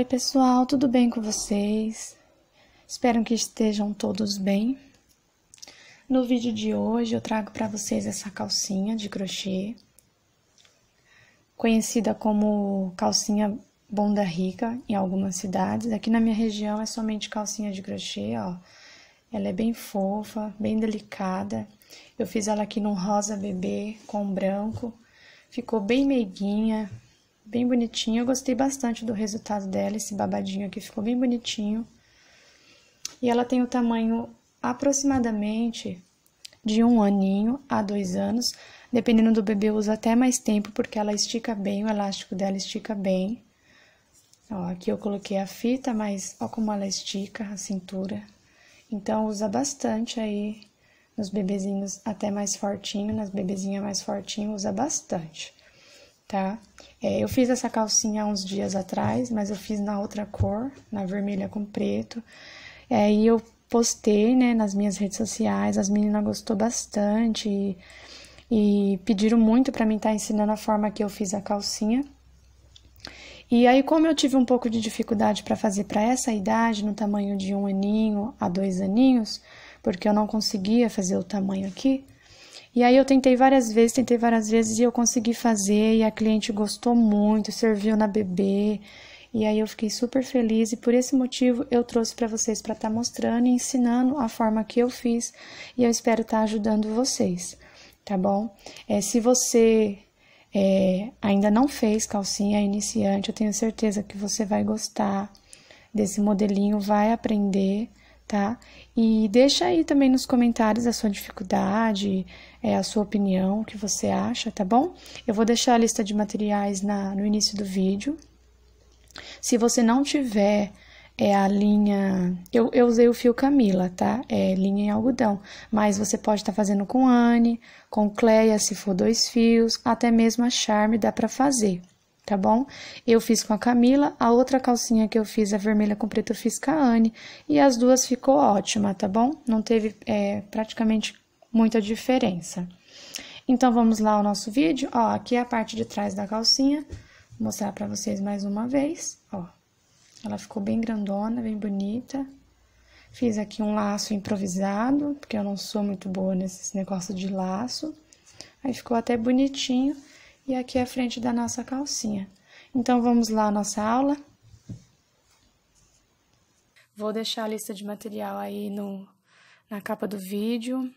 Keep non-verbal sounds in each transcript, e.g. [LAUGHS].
Oi, pessoal, tudo bem com vocês? Espero que estejam todos bem. No vídeo de hoje eu trago para vocês essa calcinha de crochê, conhecida como calcinha bunda rica em algumas cidades. Aqui na minha região é somente calcinha de crochê, ó. Ela é bem fofa, bem delicada. Eu fiz ela aqui num rosa bebê com branco. Ficou bem meiguinha, bem bonitinho. Eu gostei bastante do resultado dela, esse babadinho aqui ficou bem bonitinho. E ela tem o tamanho aproximadamente de um aninho a dois anos. Dependendo do bebê, usa até mais tempo, porque ela estica bem, o elástico dela estica bem. Ó, aqui eu coloquei a fita, mas ó como ela estica a cintura. Então, usa bastante aí nos bebezinhos até mais fortinho, nas bebezinhas mais fortinho, usa bastante tá? É, eu fiz essa calcinha há uns dias atrás, mas eu fiz na outra cor, na vermelha com preto. É, e eu postei, né, nas minhas redes sociais, as meninas gostou bastante e, e pediram muito para mim estar tá ensinando a forma que eu fiz a calcinha. E aí, como eu tive um pouco de dificuldade para fazer para essa idade, no tamanho de um aninho a dois aninhos, porque eu não conseguia fazer o tamanho aqui, e aí eu tentei várias vezes, tentei várias vezes e eu consegui fazer e a cliente gostou muito, serviu na bebê. E aí eu fiquei super feliz e por esse motivo eu trouxe para vocês para estar tá mostrando e ensinando a forma que eu fiz e eu espero estar tá ajudando vocês, tá bom? É, se você é, ainda não fez calcinha iniciante, eu tenho certeza que você vai gostar desse modelinho, vai aprender, tá? E deixa aí também nos comentários a sua dificuldade, é, a sua opinião, o que você acha, tá bom? Eu vou deixar a lista de materiais na, no início do vídeo. Se você não tiver é a linha. Eu, eu, usei o fio Camila, tá? É linha em algodão. Mas você pode estar tá fazendo com Anne, com Cleia, se for dois fios, até mesmo a Charme dá para fazer, tá bom? Eu fiz com a Camila, a outra calcinha que eu fiz, a é vermelha com preto, eu fiz com a Anne, e as duas ficou ótima, tá bom? Não teve é, praticamente muita diferença. Então, vamos lá ao nosso vídeo. Ó, aqui é a parte de trás da calcinha. Vou mostrar pra vocês mais uma vez, ó. Ela ficou bem grandona, bem bonita. Fiz aqui um laço improvisado, porque eu não sou muito boa nesse negócio de laço. Aí ficou até bonitinho. E aqui é a frente da nossa calcinha. Então, vamos lá à nossa aula. Vou deixar a lista de material aí no, na capa do vídeo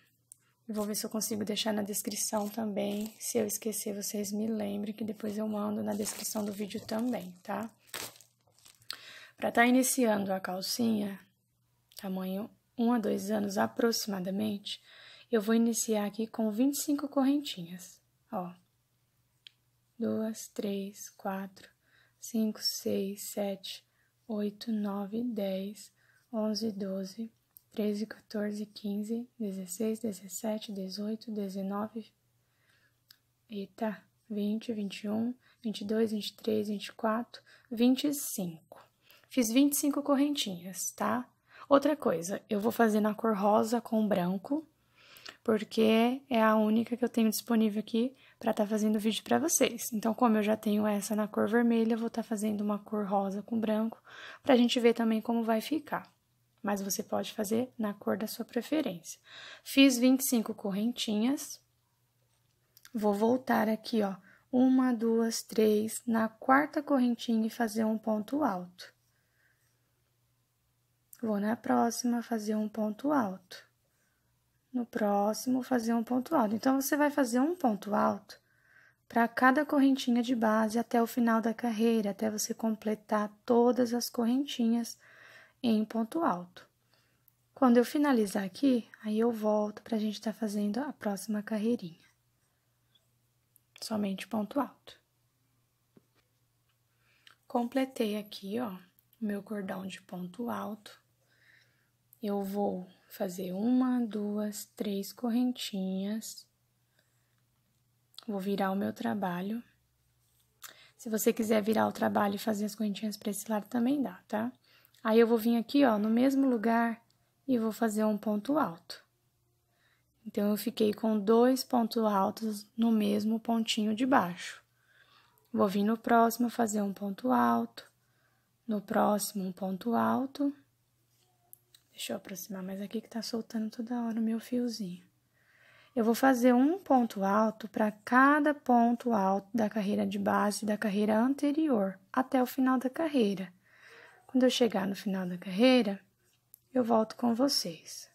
vou ver se eu consigo deixar na descrição também. Se eu esquecer, vocês me lembrem que depois eu mando na descrição do vídeo também, tá? Para estar tá iniciando a calcinha, tamanho 1 a 2 anos aproximadamente, eu vou iniciar aqui com 25 correntinhas, ó. Duas, três, quatro, cinco, seis, sete, oito, nove, dez, onze, doze, 13, 14, 15, 16, 17, 18, 19, eita, 20, 21, 22, 23, 24, 25. Fiz 25 correntinhas, tá? Outra coisa, eu vou fazer na cor rosa com branco, porque é a única que eu tenho disponível aqui para estar tá fazendo vídeo para vocês. Então, como eu já tenho essa na cor vermelha, eu vou estar tá fazendo uma cor rosa com branco, para a gente ver também como vai ficar mas você pode fazer na cor da sua preferência. Fiz 25 correntinhas, vou voltar aqui, ó, uma, duas, três, na quarta correntinha e fazer um ponto alto. Vou na próxima fazer um ponto alto. No próximo, fazer um ponto alto. Então, você vai fazer um ponto alto para cada correntinha de base até o final da carreira, até você completar todas as correntinhas em ponto alto. Quando eu finalizar aqui, aí eu volto para a gente estar tá fazendo a próxima carreirinha. Somente ponto alto. Completei aqui, ó, meu cordão de ponto alto. Eu vou fazer uma, duas, três correntinhas. Vou virar o meu trabalho. Se você quiser virar o trabalho e fazer as correntinhas para esse lado, também dá, tá? Aí eu vou vir aqui, ó, no mesmo lugar e vou fazer um ponto alto. Então, eu fiquei com dois pontos altos no mesmo pontinho de baixo. Vou vir no próximo fazer um ponto alto, no próximo um ponto alto. Deixa eu aproximar mais aqui que tá soltando toda hora o meu fiozinho. Eu vou fazer um ponto alto para cada ponto alto da carreira de base da carreira anterior até o final da carreira. Quando eu chegar no final da carreira, eu volto com vocês.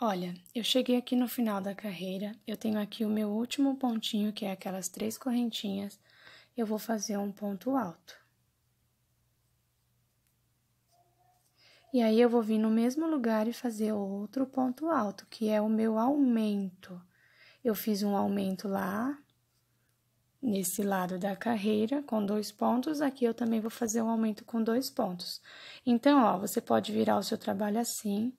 Olha, eu cheguei aqui no final da carreira, eu tenho aqui o meu último pontinho, que é aquelas três correntinhas, eu vou fazer um ponto alto. E aí, eu vou vir no mesmo lugar e fazer outro ponto alto, que é o meu aumento eu fiz um aumento lá, nesse lado da carreira, com dois pontos. Aqui eu também vou fazer um aumento com dois pontos. Então, ó, você pode virar o seu trabalho assim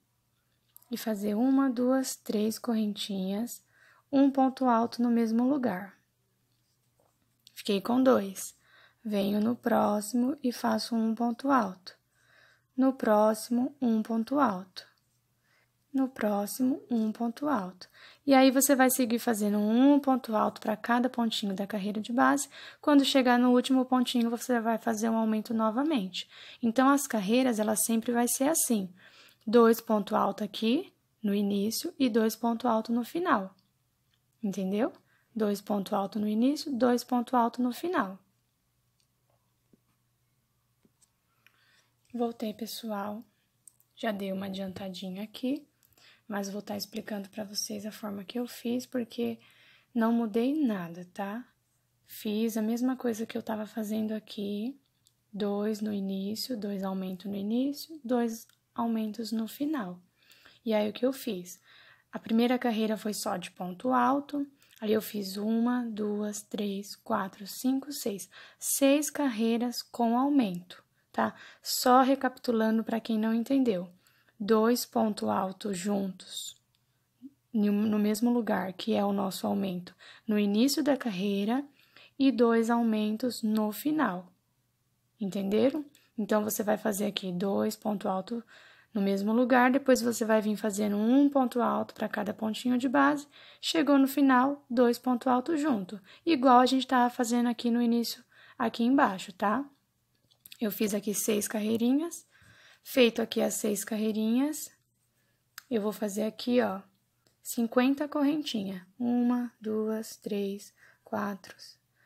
e fazer uma, duas, três correntinhas, um ponto alto no mesmo lugar. Fiquei com dois. Venho no próximo e faço um ponto alto. No próximo, um ponto alto no próximo um ponto alto. E aí você vai seguir fazendo um ponto alto para cada pontinho da carreira de base. Quando chegar no último pontinho, você vai fazer um aumento novamente. Então as carreiras, ela sempre vai ser assim: dois ponto alto aqui no início e dois ponto alto no final. Entendeu? Dois ponto alto no início, dois ponto alto no final. Voltei, pessoal. Já dei uma adiantadinha aqui mas vou estar tá explicando para vocês a forma que eu fiz, porque não mudei nada, tá? Fiz a mesma coisa que eu estava fazendo aqui, dois no início, dois aumentos no início, dois aumentos no final. E aí o que eu fiz? A primeira carreira foi só de ponto alto, ali eu fiz uma, duas, três, quatro, cinco, seis, seis carreiras com aumento, tá? Só recapitulando para quem não entendeu dois pontos altos juntos no mesmo lugar, que é o nosso aumento no início da carreira e dois aumentos no final. Entenderam? Então você vai fazer aqui dois pontos altos no mesmo lugar, depois você vai vir fazendo um ponto alto para cada pontinho de base, chegou no final, dois pontos altos junto, igual a gente estava fazendo aqui no início, aqui embaixo, tá? Eu fiz aqui seis carreirinhas, Feito aqui as seis carreirinhas, eu vou fazer aqui, ó, 50 correntinhas. Uma, duas, três, quatro,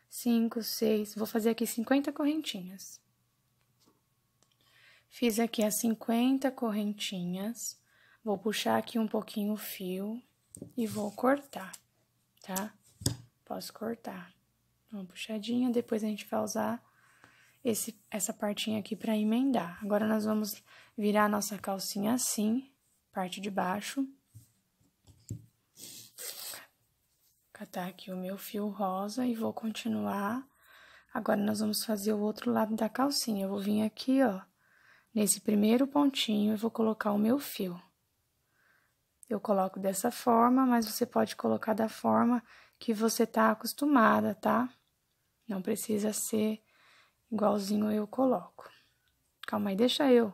cinco, seis. Vou fazer aqui 50 correntinhas. Fiz aqui as 50 correntinhas. Vou puxar aqui um pouquinho o fio e vou cortar, tá? Posso cortar. Uma puxadinha, depois a gente vai usar esse, essa partinha aqui para emendar. Agora, nós vamos virar a nossa calcinha assim, parte de baixo. Catar aqui o meu fio rosa e vou continuar. Agora, nós vamos fazer o outro lado da calcinha. Eu vou vir aqui, ó, nesse primeiro pontinho e vou colocar o meu fio. Eu coloco dessa forma, mas você pode colocar da forma que você tá acostumada, tá? Não precisa ser igualzinho eu coloco. Calma aí, deixa eu.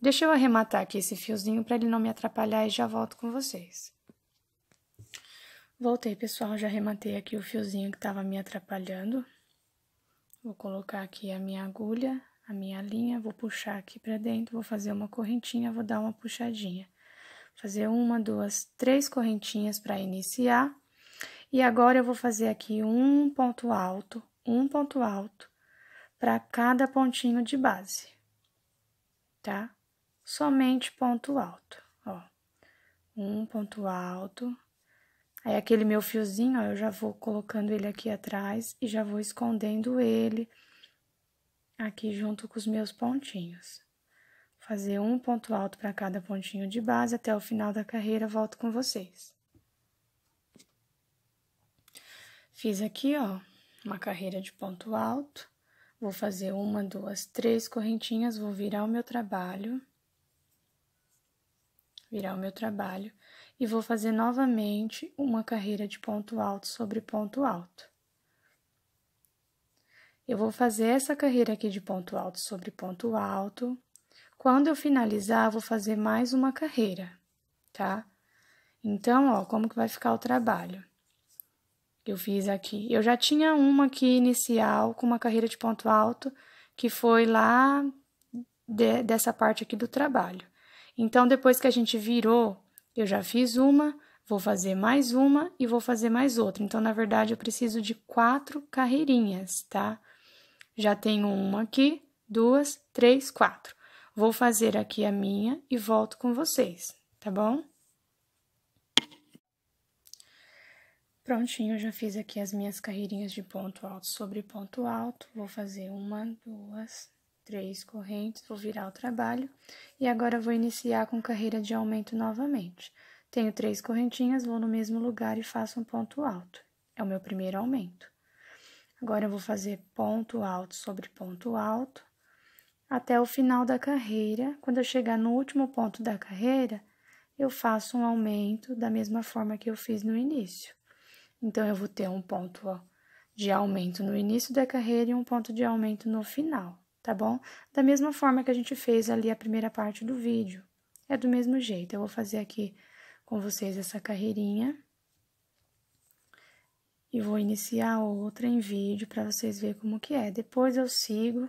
Deixa eu arrematar aqui esse fiozinho para ele não me atrapalhar e já volto com vocês. Voltei, pessoal, já arrematei aqui o fiozinho que estava me atrapalhando. Vou colocar aqui a minha agulha, a minha linha, vou puxar aqui para dentro, vou fazer uma correntinha, vou dar uma puxadinha. Fazer uma, duas, três correntinhas para iniciar. E agora eu vou fazer aqui um ponto alto, um ponto alto, para cada pontinho de base, tá? Somente ponto alto, ó. Um ponto alto. Aí, aquele meu fiozinho, ó, eu já vou colocando ele aqui atrás e já vou escondendo ele aqui junto com os meus pontinhos. Fazer um ponto alto para cada pontinho de base até o final da carreira, volto com vocês. Fiz aqui, ó, uma carreira de ponto alto. Vou fazer uma, duas, três correntinhas, vou virar o meu trabalho. Virar o meu trabalho. E vou fazer novamente uma carreira de ponto alto sobre ponto alto. Eu vou fazer essa carreira aqui de ponto alto sobre ponto alto. Quando eu finalizar, vou fazer mais uma carreira, tá? Então, ó, como que vai ficar o trabalho? que eu fiz aqui. Eu já tinha uma aqui inicial com uma carreira de ponto alto, que foi lá de, dessa parte aqui do trabalho. Então, depois que a gente virou, eu já fiz uma, vou fazer mais uma e vou fazer mais outra. Então, na verdade, eu preciso de quatro carreirinhas, tá? Já tenho uma aqui, duas, três, quatro. Vou fazer aqui a minha e volto com vocês, tá bom? Prontinho, já fiz aqui as minhas carreirinhas de ponto alto sobre ponto alto. Vou fazer uma, duas, três correntes, vou virar o trabalho. E agora vou iniciar com carreira de aumento novamente. Tenho três correntinhas, vou no mesmo lugar e faço um ponto alto. É o meu primeiro aumento. Agora eu vou fazer ponto alto sobre ponto alto até o final da carreira. Quando eu chegar no último ponto da carreira, eu faço um aumento da mesma forma que eu fiz no início. Então, eu vou ter um ponto de aumento no início da carreira e um ponto de aumento no final, tá bom? Da mesma forma que a gente fez ali a primeira parte do vídeo. É do mesmo jeito. Eu vou fazer aqui com vocês essa carreirinha. E vou iniciar outra em vídeo para vocês verem como que é. Depois eu sigo,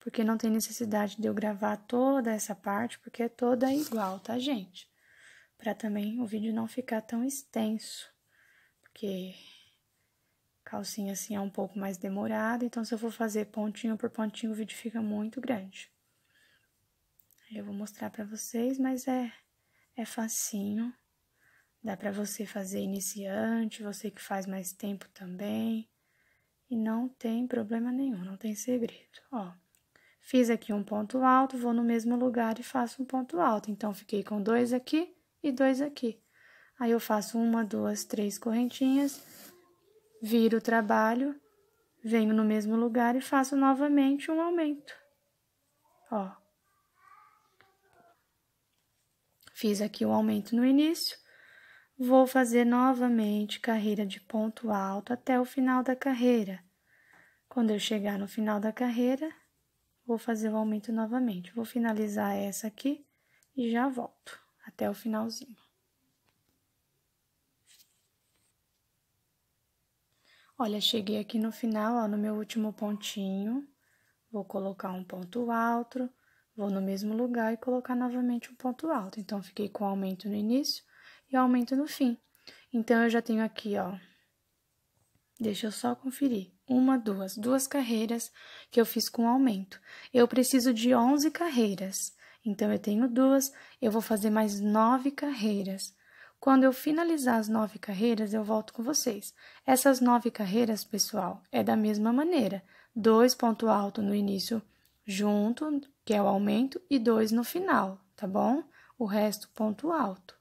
porque não tem necessidade de eu gravar toda essa parte, porque é toda igual, tá, gente? Para também o vídeo não ficar tão extenso porque calcinha assim é um pouco mais demorada, então se eu for fazer pontinho por pontinho, o vídeo fica muito grande. Eu vou mostrar pra vocês, mas é, é facinho. Dá pra você fazer iniciante, você que faz mais tempo também. E não tem problema nenhum, não tem segredo, ó. Fiz aqui um ponto alto, vou no mesmo lugar e faço um ponto alto. Então, fiquei com dois aqui e dois aqui. Aí eu faço uma, duas, três correntinhas, viro o trabalho, venho no mesmo lugar e faço novamente um aumento. Ó. Fiz aqui o um aumento no início, vou fazer novamente carreira de ponto alto até o final da carreira. Quando eu chegar no final da carreira, vou fazer o aumento novamente. Vou finalizar essa aqui e já volto até o finalzinho. Olha, cheguei aqui no final, ó, no meu último pontinho, vou colocar um ponto alto, vou no mesmo lugar e colocar novamente um ponto alto. Então, fiquei com aumento no início e aumento no fim. Então, eu já tenho aqui, ó, deixa eu só conferir, uma, duas, duas carreiras que eu fiz com aumento. Eu preciso de 11 carreiras, então, eu tenho duas, eu vou fazer mais nove carreiras. Quando eu finalizar as nove carreiras, eu volto com vocês. Essas nove carreiras, pessoal, é da mesma maneira: dois ponto alto no início junto, que é o aumento, e dois no final, tá bom? O resto ponto alto.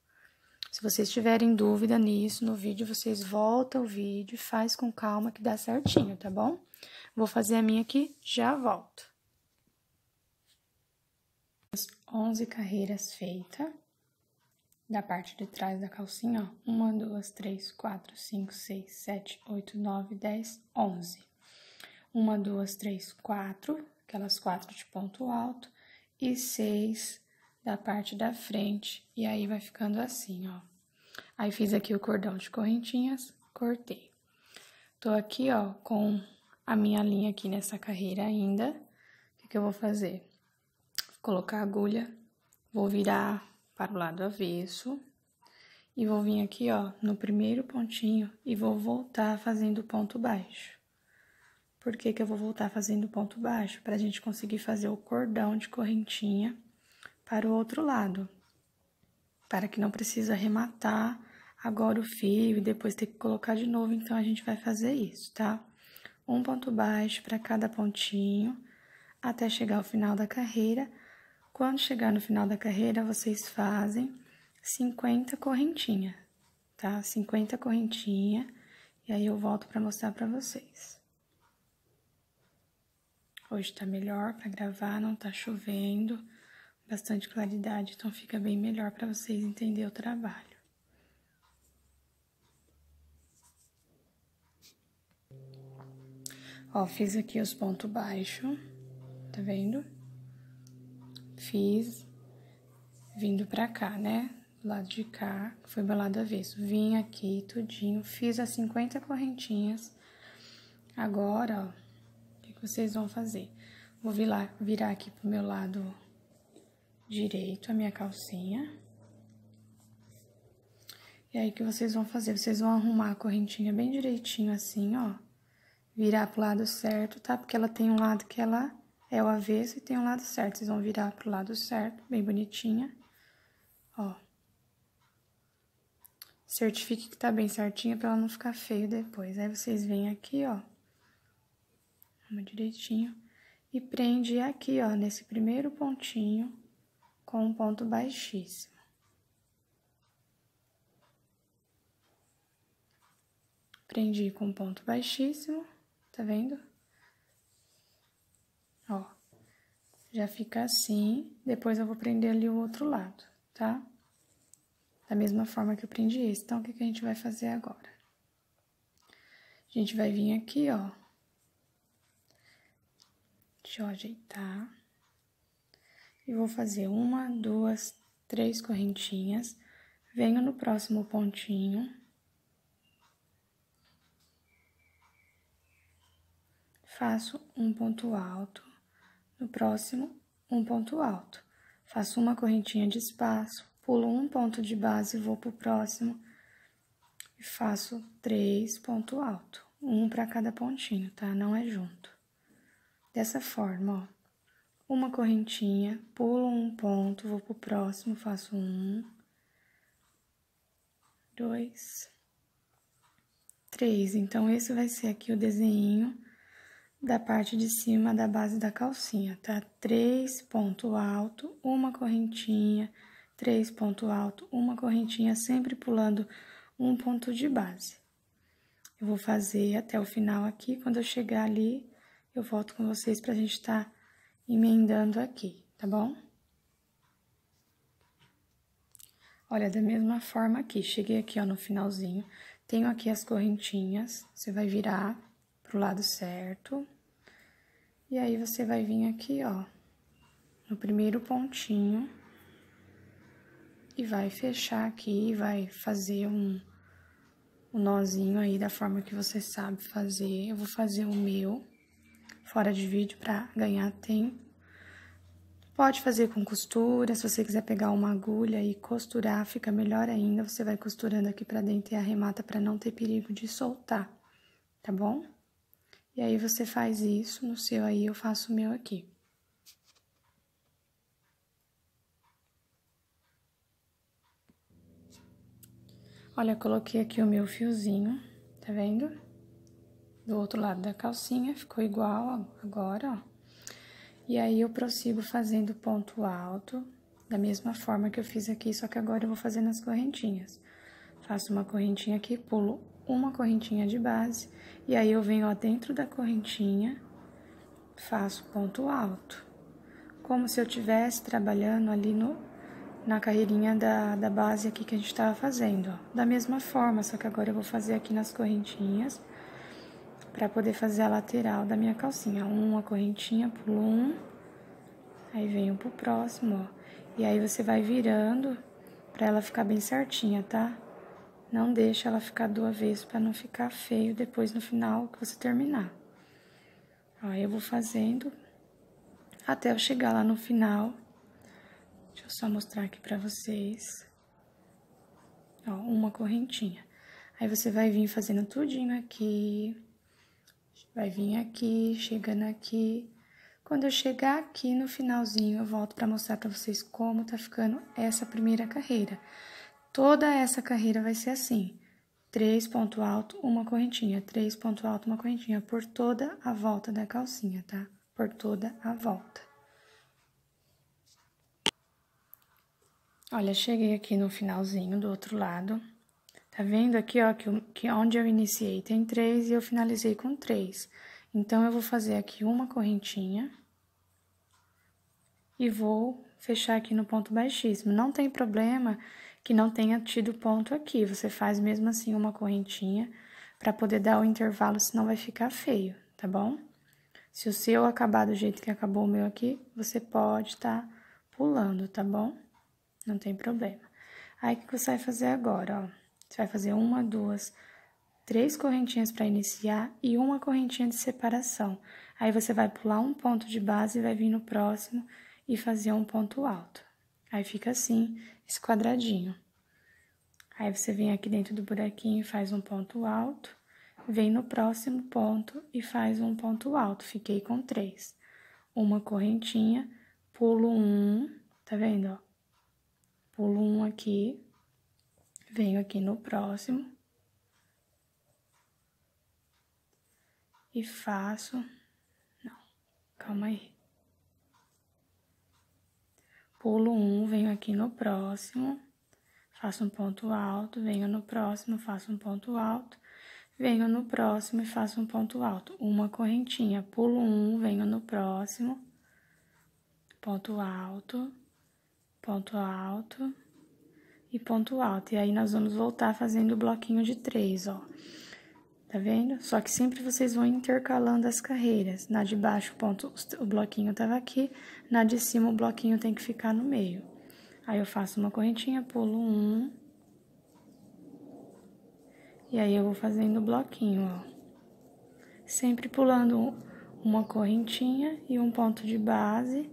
Se vocês tiverem dúvida nisso no vídeo, vocês voltam o vídeo e faz com calma que dá certinho, tá bom? Vou fazer a minha aqui, já volto. As 11 carreiras feitas da parte de trás da calcinha, ó. Uma, duas, três, quatro, cinco, seis, sete, oito, nove, dez, onze. Uma, duas, três, quatro, aquelas quatro de ponto alto, e seis da parte da frente, e aí vai ficando assim, ó. Aí fiz aqui o cordão de correntinhas, cortei. Tô aqui, ó, com a minha linha aqui nessa carreira ainda. O que, que eu vou fazer? Vou colocar a agulha, vou virar para o lado avesso. E vou vir aqui, ó, no primeiro pontinho e vou voltar fazendo ponto baixo. Por que que eu vou voltar fazendo ponto baixo? Para a gente conseguir fazer o cordão de correntinha para o outro lado. Para que não precisa arrematar agora o fio e depois ter que colocar de novo. Então, a gente vai fazer isso, tá? Um ponto baixo para cada pontinho até chegar ao final da carreira quando chegar no final da carreira, vocês fazem 50 correntinha, tá? 50 correntinha, e aí eu volto para mostrar para vocês. Hoje tá melhor para gravar, não tá chovendo, bastante claridade, então fica bem melhor para vocês entender o trabalho. Ó, fiz aqui os pontos baixos, tá vendo? fiz vindo pra cá, né? Do lado de cá, foi meu lado avesso. Vim aqui tudinho, fiz as 50 correntinhas. Agora, ó, o que, vocês vão fazer? Vou virar, virar aqui pro meu lado direito a minha calcinha. E aí, o que vocês vão fazer? Vocês vão arrumar a correntinha bem direitinho assim, ó. Virar pro lado certo, tá? Porque ela tem um lado que ela é o avesso e tem um lado certo. Vocês vão virar pro lado certo, bem bonitinha. Ó. Certifique que tá bem certinha pra ela não ficar feio depois. Aí vocês vêm aqui, ó. Uma direitinho. E prende aqui, ó, nesse primeiro pontinho com um ponto baixíssimo. Prendi com um ponto baixíssimo, tá vendo? Já fica assim, depois eu vou prender ali o outro lado, tá? Da mesma forma que eu prendi esse. Então, o que, que a gente vai fazer agora? A gente vai vir aqui, ó. Deixa eu ajeitar. E vou fazer uma, duas, três correntinhas. Venho no próximo pontinho. Faço um ponto alto. No próximo, um ponto alto. Faço uma correntinha de espaço, pulo um ponto de base, vou pro próximo e faço três ponto alto. Um para cada pontinho, tá? Não é junto. Dessa forma, ó. Uma correntinha, pulo um ponto, vou pro próximo, faço um, dois, três. Então, esse vai ser aqui o desenho da parte de cima da base da calcinha, tá? Três ponto alto, uma correntinha, três ponto alto, uma correntinha, sempre pulando um ponto de base. Eu vou fazer até o final aqui, quando eu chegar ali, eu volto com vocês pra gente tá emendando aqui, tá bom? Olha, da mesma forma aqui, cheguei aqui, ó, no finalzinho, tenho aqui as correntinhas, você vai virar pro lado certo. E aí você vai vir aqui, ó, no primeiro pontinho e vai fechar aqui, vai fazer um, um nozinho aí da forma que você sabe fazer. Eu vou fazer o meu fora de vídeo para ganhar tempo. Pode fazer com costura, se você quiser pegar uma agulha e costurar, fica melhor ainda. Você vai costurando aqui para dentro e arremata para não ter perigo de soltar, tá bom? E aí você faz isso no seu aí, eu faço o meu aqui. Olha, coloquei aqui o meu fiozinho, tá vendo? Do outro lado da calcinha, ficou igual agora, ó. E aí eu prossigo fazendo ponto alto, da mesma forma que eu fiz aqui, só que agora eu vou fazer nas correntinhas. Faço uma correntinha aqui, pulo uma correntinha de base e aí eu venho dentro da correntinha, faço ponto alto. Como se eu tivesse trabalhando ali no, na carreirinha da, da base aqui que a gente estava fazendo. Ó. Da mesma forma, só que agora eu vou fazer aqui nas correntinhas para poder fazer a lateral da minha calcinha. Uma correntinha, pulo um, aí venho pro próximo, ó. E aí você vai virando para ela ficar bem certinha, tá? Não deixa ela ficar do avesso para não ficar feio depois no final que você terminar. Aí eu vou fazendo até eu chegar lá no final. Deixa eu só mostrar aqui para vocês. Ó, uma correntinha. Aí você vai vir fazendo tudinho aqui. Vai vir aqui, chegando aqui. Quando eu chegar aqui no finalzinho, eu volto para mostrar para vocês como tá ficando essa primeira carreira. Toda essa carreira vai ser assim: três ponto alto, uma correntinha, três ponto alto, uma correntinha, por toda a volta da calcinha, tá? Por toda a volta. Olha, cheguei aqui no finalzinho do outro lado. Tá vendo aqui, ó, que, que onde eu iniciei tem três e eu finalizei com três. Então, eu vou fazer aqui uma correntinha e vou fechar aqui no ponto baixíssimo. Não tem problema que não tenha tido ponto aqui. Você faz mesmo assim uma correntinha para poder dar o intervalo, senão vai ficar feio, tá bom? Se o seu acabar do jeito que acabou o meu aqui, você pode estar tá pulando, tá bom? Não tem problema. Aí, o que você vai fazer agora, ó? Você vai fazer uma, duas, três correntinhas para iniciar e uma correntinha de separação. Aí, você vai pular um ponto de base, vai vir no próximo e fazer um ponto alto. Aí, fica assim, esse quadradinho. Aí você vem aqui dentro do buraquinho e faz um ponto alto, vem no próximo ponto e faz um ponto alto. Fiquei com três. Uma correntinha, pulo um, tá vendo, ó? Pulo um aqui, venho aqui no próximo. E faço... Não, calma aí pulo um, venho aqui no próximo, faço um ponto alto, venho no próximo, faço um ponto alto, venho no próximo e faço um ponto alto. Uma correntinha, pulo um, venho no próximo, ponto alto, ponto alto e ponto alto. E aí nós vamos voltar fazendo o bloquinho de três, ó. Tá vendo? Só que sempre vocês vão intercalando as carreiras. Na de baixo, o, ponto, o bloquinho tava aqui, na de cima, o bloquinho tem que ficar no meio. Aí, eu faço uma correntinha, pulo um. E aí, eu vou fazendo o bloquinho, ó. Sempre pulando uma correntinha e um ponto de base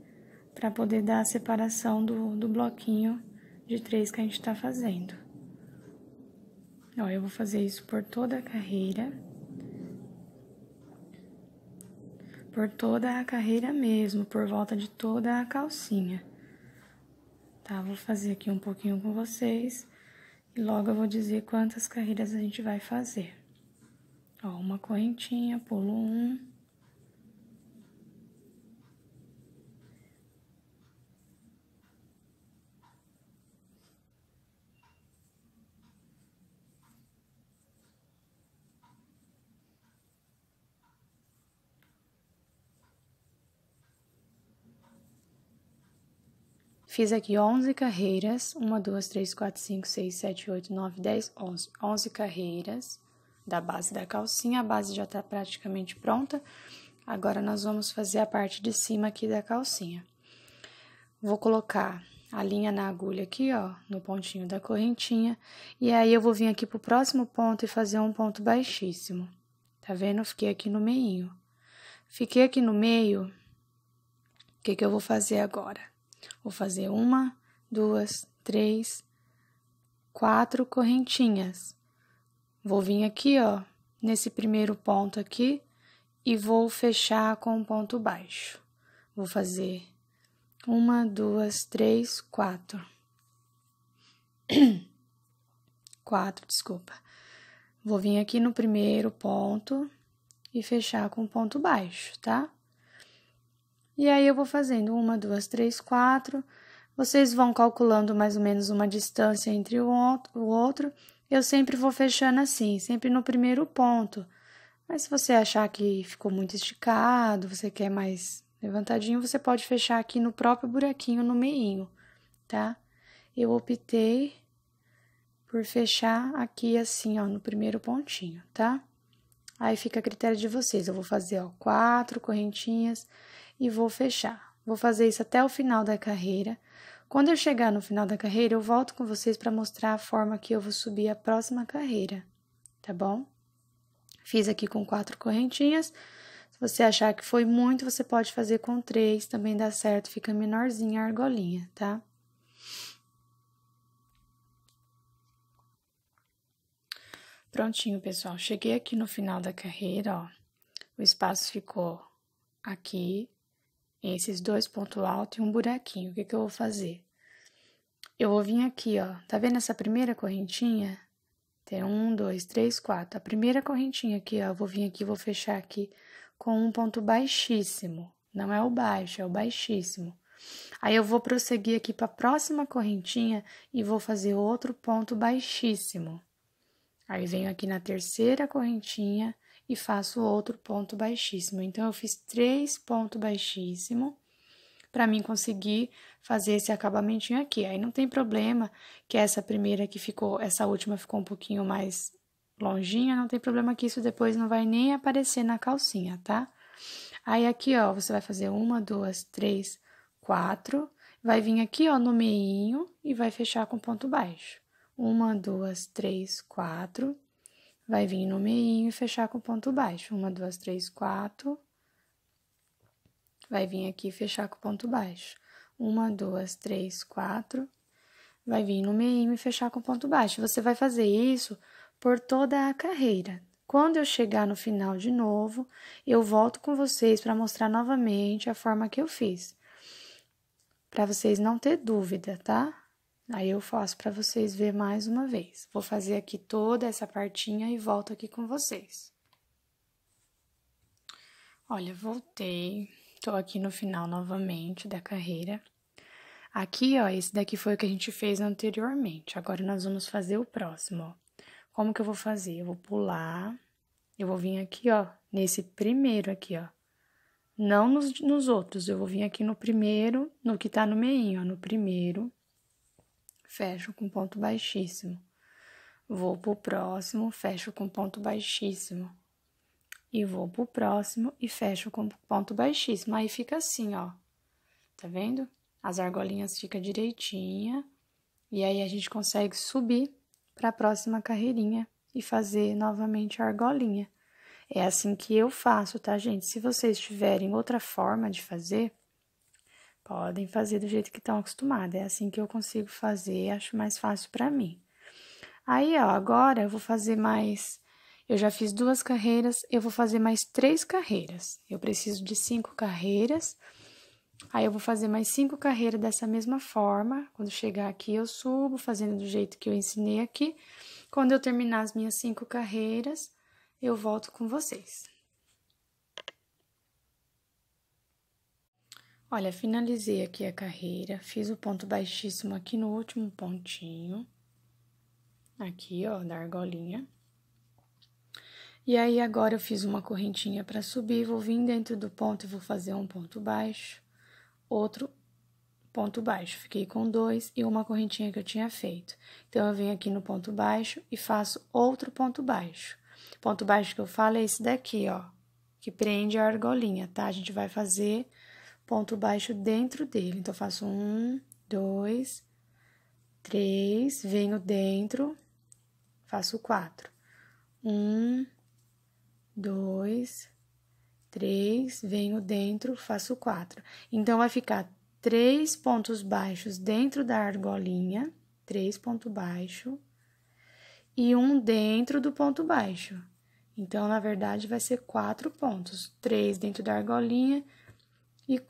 para poder dar a separação do, do bloquinho de três que a gente está fazendo. Ó, eu vou fazer isso por toda a carreira. por toda a carreira mesmo, por volta de toda a calcinha. Tá, vou fazer aqui um pouquinho com vocês e logo eu vou dizer quantas carreiras a gente vai fazer. Ó, uma correntinha, pulo um Fiz aqui 11 carreiras, 1, 2, 3, 4, 5, 6, 7, 8, 9, 10, 11. 11 carreiras da base da calcinha, a base já tá praticamente pronta. Agora, nós vamos fazer a parte de cima aqui da calcinha. Vou colocar a linha na agulha aqui, ó, no pontinho da correntinha. E aí, eu vou vir aqui pro próximo ponto e fazer um ponto baixíssimo. Tá vendo? fiquei aqui no meinho. Fiquei aqui no meio, o que, que eu vou fazer agora? Vou fazer uma, duas, três, quatro correntinhas. Vou vir aqui, ó, nesse primeiro ponto aqui e vou fechar com um ponto baixo. Vou fazer uma, duas, três, quatro. [CLEARS THROAT] quatro, desculpa. Vou vir aqui no primeiro ponto e fechar com ponto baixo, tá? E aí eu vou fazendo uma, duas, três, quatro. Vocês vão calculando mais ou menos uma distância entre o outro. Eu sempre vou fechando assim, sempre no primeiro ponto. Mas se você achar que ficou muito esticado, você quer mais levantadinho, você pode fechar aqui no próprio buraquinho no meio tá? Eu optei por fechar aqui assim, ó, no primeiro pontinho, tá? Aí fica a critério de vocês. Eu vou fazer, ó, quatro correntinhas e vou fechar. Vou fazer isso até o final da carreira. Quando eu chegar no final da carreira, eu volto com vocês para mostrar a forma que eu vou subir a próxima carreira, tá bom? Fiz aqui com quatro correntinhas. Se você achar que foi muito, você pode fazer com três, também dá certo, fica menorzinha a argolinha, tá? Prontinho, pessoal. Cheguei aqui no final da carreira, ó. O espaço ficou aqui, esses dois pontos altos e um buraquinho. O que, que eu vou fazer? Eu vou vir aqui, ó. Tá vendo essa primeira correntinha? Tem um, dois, três, quatro. A primeira correntinha aqui, ó. Eu vou vir aqui, vou fechar aqui com um ponto baixíssimo. Não é o baixo, é o baixíssimo. Aí eu vou prosseguir aqui para a próxima correntinha e vou fazer outro ponto baixíssimo. Aí venho aqui na terceira correntinha e faço outro ponto baixíssimo. Então, eu fiz três pontos baixíssimo para mim conseguir fazer esse acabamentinho aqui. Aí não tem problema que essa primeira que ficou, essa última ficou um pouquinho mais longinha, não tem problema que isso depois não vai nem aparecer na calcinha, tá? Aí aqui, ó, você vai fazer uma, duas, três, quatro, vai vir aqui, ó, no meinho e vai fechar com ponto baixo. Uma, duas, três, quatro, vai vir no meio e fechar com ponto baixo. Uma, duas, três, quatro. Vai vir aqui e fechar com ponto baixo. Uma, duas, três, quatro. Vai vir no meio e fechar com ponto baixo. Você vai fazer isso por toda a carreira. Quando eu chegar no final de novo, eu volto com vocês para mostrar novamente a forma que eu fiz. Para vocês não ter dúvida, tá? Aí eu faço para vocês ver mais uma vez. Vou fazer aqui toda essa partinha e volto aqui com vocês. Olha, voltei. Tô aqui no final novamente da carreira. Aqui, ó, esse daqui foi o que a gente fez anteriormente. Agora, nós vamos fazer o próximo, ó. Como que eu vou fazer? Eu vou pular, eu vou vir aqui, ó, nesse primeiro aqui, ó. Não nos, nos outros, eu vou vir aqui no primeiro, no que tá no meio, ó, no primeiro fecho com ponto baixíssimo. Vou pro próximo, fecho com ponto baixíssimo. E vou pro próximo e fecho com ponto baixíssimo. Aí fica assim, ó. Tá vendo? As argolinhas fica direitinha. E aí a gente consegue subir para a próxima carreirinha e fazer novamente a argolinha. É assim que eu faço, tá, gente? Se vocês tiverem outra forma de fazer, podem fazer do jeito que estão acostumados É assim que eu consigo fazer, acho mais fácil para mim. Aí, ó, agora eu vou fazer mais. Eu já fiz duas carreiras, eu vou fazer mais três carreiras. Eu preciso de cinco carreiras. Aí eu vou fazer mais cinco carreiras dessa mesma forma. Quando chegar aqui, eu subo, fazendo do jeito que eu ensinei aqui. Quando eu terminar as minhas cinco carreiras, eu volto com vocês. Olha, finalizei aqui a carreira, fiz o ponto baixíssimo aqui no último pontinho, aqui, ó, da argolinha. E aí, agora eu fiz uma correntinha para subir, vou vir dentro do ponto e vou fazer um ponto baixo, outro ponto baixo. Fiquei com dois e uma correntinha que eu tinha feito. Então, eu venho aqui no ponto baixo e faço outro ponto baixo. O Ponto baixo que eu falo é esse daqui, ó, que prende a argolinha, tá? A gente vai fazer ponto baixo dentro dele. Então, eu faço um, dois, três, venho dentro, faço quatro. Um, dois, três, venho dentro, faço quatro. Então, vai ficar três pontos baixos dentro da argolinha, três ponto baixo, e um dentro do ponto baixo. Então, na verdade, vai ser quatro pontos: três dentro da argolinha e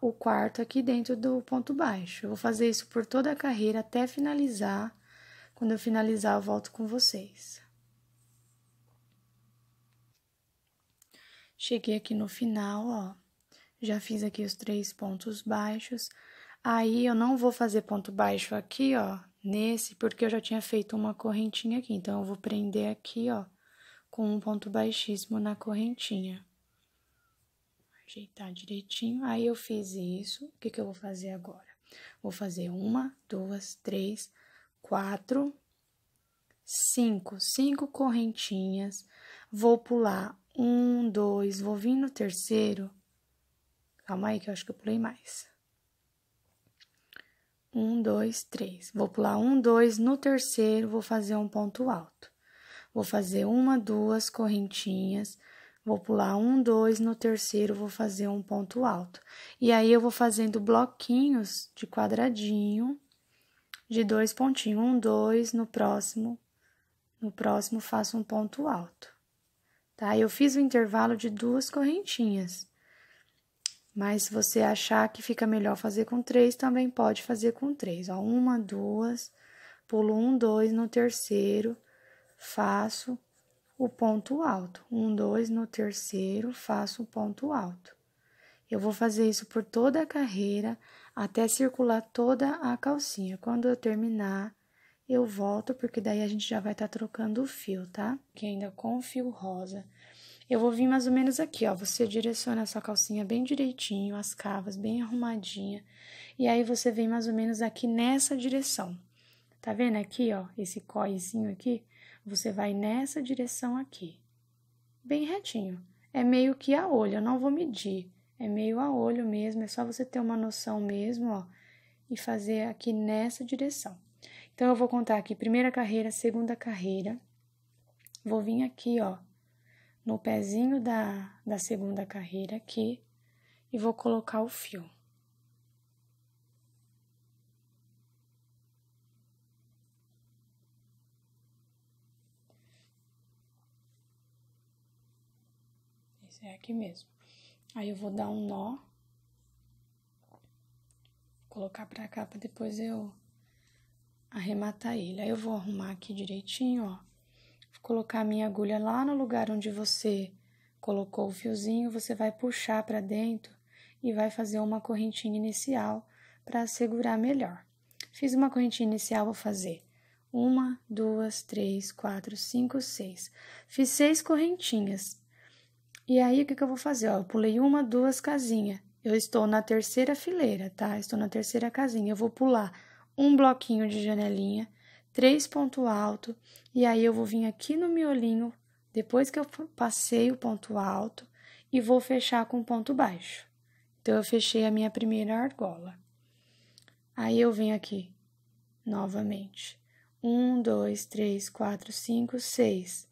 o quarto aqui dentro do ponto baixo. Eu vou fazer isso por toda a carreira até finalizar. Quando eu finalizar, eu volto com vocês. Cheguei aqui no final, ó. Já fiz aqui os três pontos baixos. Aí, eu não vou fazer ponto baixo aqui, ó, nesse, porque eu já tinha feito uma correntinha aqui. Então, eu vou prender aqui, ó, com um ponto baixíssimo na correntinha ajeitar direitinho. Aí eu fiz isso. O que, que eu vou fazer agora? Vou fazer uma, duas, três, quatro, cinco, cinco correntinhas. Vou pular um, dois, vou vir no terceiro. Calma aí, que eu acho que eu pulei mais. Um, dois, três. Vou pular um, dois, no terceiro, vou fazer um ponto alto. Vou fazer uma, duas correntinhas vou pular um, dois, no terceiro vou fazer um ponto alto. E aí eu vou fazendo bloquinhos de quadradinho de dois pontinhos, um, dois, no próximo, no próximo faço um ponto alto. Tá? Eu fiz o intervalo de duas correntinhas. Mas se você achar que fica melhor fazer com três, também pode fazer com três. Ó, uma, duas, pulo um, dois no terceiro, faço o ponto alto. Um, dois, no terceiro, faço o ponto alto. Eu vou fazer isso por toda a carreira, até circular toda a calcinha. Quando eu terminar, eu volto, porque daí a gente já vai estar tá trocando o fio, tá? Que ainda com o fio rosa. Eu vou vir mais ou menos aqui, ó. Você direciona a sua calcinha bem direitinho, as cavas bem arrumadinha. E aí você vem mais ou menos aqui nessa direção. Tá vendo aqui, ó, esse coisinho aqui? Você vai nessa direção aqui. Bem retinho. É meio que a olho, eu não vou medir. É meio a olho mesmo, é só você ter uma noção mesmo, ó, e fazer aqui nessa direção. Então, eu vou contar aqui primeira carreira, segunda carreira. Vou vir aqui, ó, no pezinho da, da segunda carreira aqui e vou colocar o fio. é aqui mesmo. Aí eu vou dar um nó, colocar pra cá pra depois eu arrematar ele. Aí eu vou arrumar aqui direitinho, ó. Vou colocar a minha agulha lá no lugar onde você colocou o fiozinho, você vai puxar para dentro e vai fazer uma correntinha inicial para segurar melhor. Fiz uma correntinha inicial, vou fazer uma, duas, três, quatro, cinco, seis. Fiz seis correntinhas. E aí, o que, que eu vou fazer? Ó, eu pulei uma, duas casinhas. Eu estou na terceira fileira, tá? Estou na terceira casinha. Eu vou pular um bloquinho de janelinha, três ponto alto, e aí eu vou vir aqui no miolinho, depois que eu passei o ponto alto, e vou fechar com ponto baixo. Então, eu fechei a minha primeira argola. Aí, eu venho aqui novamente. Um, dois, três, quatro, cinco, seis.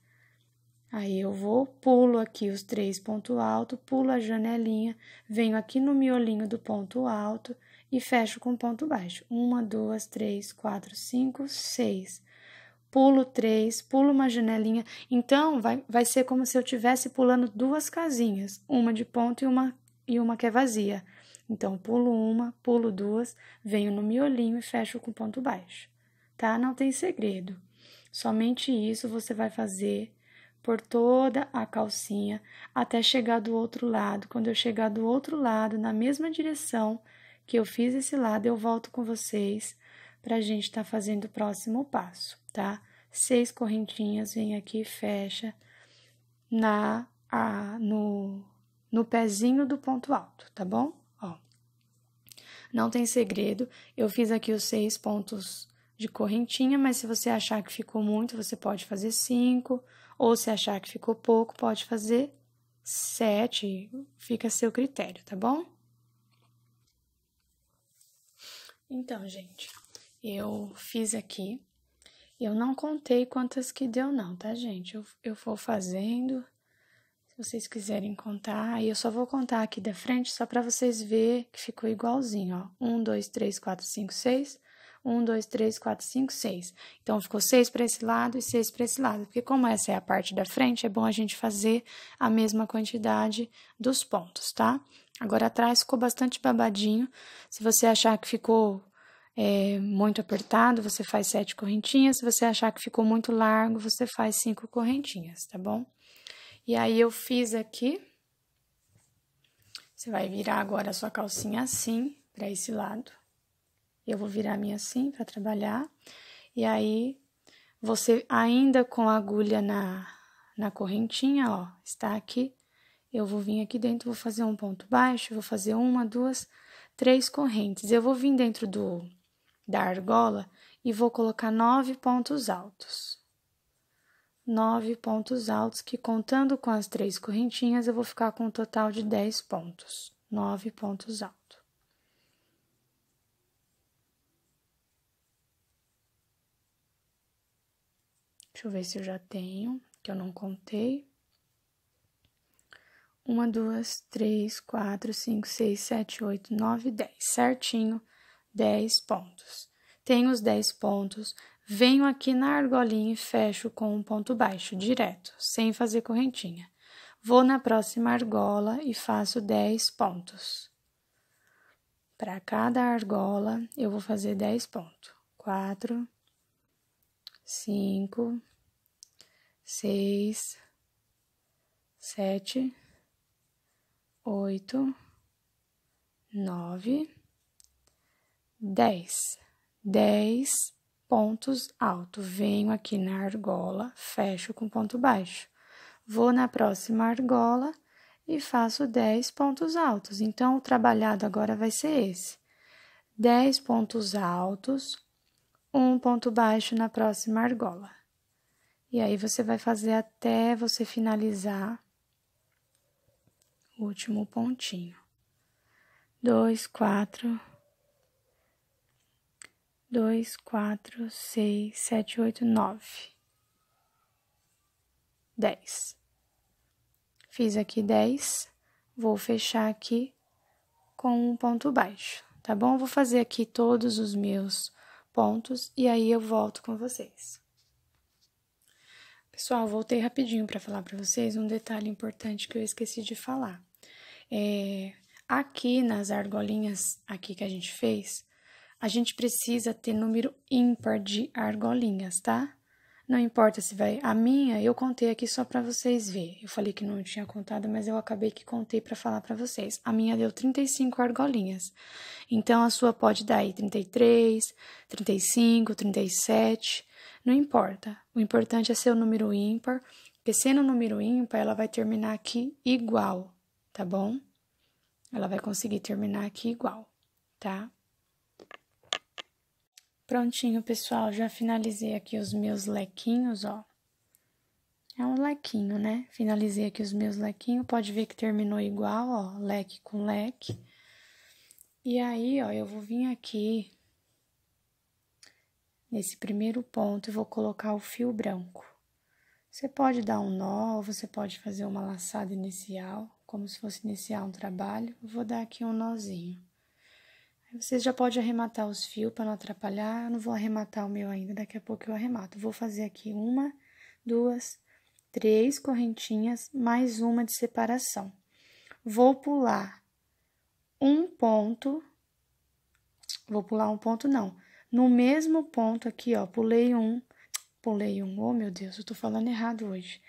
Aí eu vou, pulo aqui os três pontos altos, pulo a janelinha, venho aqui no miolinho do ponto alto e fecho com ponto baixo. Uma, duas, três, quatro, cinco, seis. Pulo três, pulo uma janelinha. Então, vai, vai ser como se eu estivesse pulando duas casinhas, uma de ponto e uma, e uma que é vazia. Então, pulo uma, pulo duas, venho no miolinho e fecho com ponto baixo. Tá? Não tem segredo. Somente isso você vai fazer por toda a calcinha até chegar do outro lado. Quando eu chegar do outro lado, na mesma direção que eu fiz esse lado, eu volto com vocês para a gente estar tá fazendo o próximo passo, tá? Seis correntinhas, vem aqui, fecha na a, no, no pezinho do ponto alto, tá bom? Ó, não tem segredo, eu fiz aqui os seis pontos de correntinha, mas se você achar que ficou muito, você pode fazer cinco ou se achar que ficou pouco, pode fazer sete, fica a seu critério, tá bom? Então, gente, eu fiz aqui. Eu não contei quantas que deu, não, tá, gente? Eu, eu vou fazendo. Se vocês quiserem contar, aí eu só vou contar aqui da frente só para vocês ver que ficou igualzinho, ó. Um, dois, três, quatro, cinco, seis. 1, 2, 3, 4, 5, 6. Então, ficou 6 para esse lado e 6 para esse lado, porque como essa é a parte da frente, é bom a gente fazer a mesma quantidade dos pontos, tá? Agora, atrás ficou bastante babadinho. Se você achar que ficou é, muito apertado, você faz 7 correntinhas. Se você achar que ficou muito largo, você faz 5 correntinhas, tá bom? E aí, eu fiz aqui. Você vai virar agora a sua calcinha assim, para esse lado eu vou virar a minha assim para trabalhar. E aí, você ainda com a agulha na, na correntinha, ó, está aqui. Eu vou vir aqui dentro, vou fazer um ponto baixo, vou fazer uma, duas, três correntes. Eu vou vir dentro do da argola e vou colocar nove pontos altos. Nove pontos altos, que contando com as três correntinhas, eu vou ficar com um total de dez pontos. Nove pontos altos. Deixa eu ver se eu já tenho, que eu não contei. Uma, duas, três, quatro, cinco, seis, sete, oito, nove, dez. Certinho, dez pontos. Tenho os dez pontos. Venho aqui na argolinha e fecho com um ponto baixo, direto, sem fazer correntinha. Vou na próxima argola e faço dez pontos. Para cada argola, eu vou fazer dez pontos. Quatro, cinco seis, sete, oito, nove, dez. Dez pontos alto. Venho aqui na argola, fecho com ponto baixo. Vou na próxima argola e faço 10 pontos altos. Então, o trabalhado agora vai ser esse: 10 pontos altos, um ponto baixo na próxima argola. E aí você vai fazer até você finalizar o último pontinho. Dois, quatro. Dois, quatro, seis, sete, oito, nove. Dez. Fiz aqui dez. Vou fechar aqui com um ponto baixo, tá bom? Vou fazer aqui todos os meus pontos e aí eu volto com vocês. Pessoal, voltei rapidinho para falar para vocês um detalhe importante que eu esqueci de falar. É, aqui nas argolinhas aqui que a gente fez, a gente precisa ter número ímpar de argolinhas, tá? Não importa se vai. A minha eu contei aqui só para vocês ver. Eu falei que não tinha contado, mas eu acabei que contei para falar para vocês. A minha deu 35 argolinhas. Então a sua pode dar aí 33, 35, 37. Não importa. O importante é ser o número ímpar, porque sendo um número ímpar, ela vai terminar aqui igual, tá bom? Ela vai conseguir terminar aqui igual, tá? Prontinho, pessoal, já finalizei aqui os meus lequinhos, ó. É um lequinho, né? Finalizei aqui os meus lequinhos, pode ver que terminou igual, ó, leque com leque. E aí, ó, eu vou vir aqui nesse primeiro ponto, eu vou colocar o fio branco. Você pode dar um nó, você pode fazer uma laçada inicial, como se fosse iniciar um trabalho. Eu vou dar aqui um nozinho. Aí você já pode arrematar os fios para não atrapalhar. Eu não vou arrematar o meu ainda, daqui a pouco eu arremato. Vou fazer aqui uma, duas, três correntinhas, mais uma de separação. Vou pular um ponto, vou pular um ponto não, no mesmo ponto aqui, ó, pulei um, pulei um, oh meu Deus, eu tô falando errado hoje.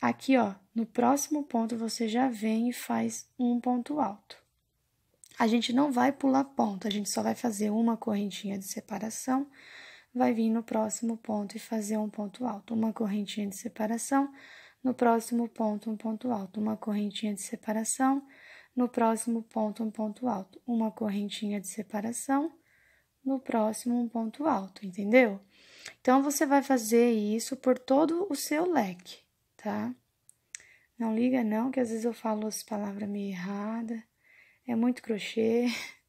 Aqui, ó, no próximo ponto você já vem e faz um ponto alto. A gente não vai pular ponto, a gente só vai fazer uma correntinha de separação, vai vir no próximo ponto e fazer um ponto alto, uma correntinha de separação, no próximo ponto um ponto alto, uma correntinha de separação, no próximo ponto um ponto alto, uma correntinha de separação no próximo ponto alto, entendeu? Então, você vai fazer isso por todo o seu leque, tá? Não liga não, que às vezes eu falo as palavras meio errada. É muito crochê. [LAUGHS]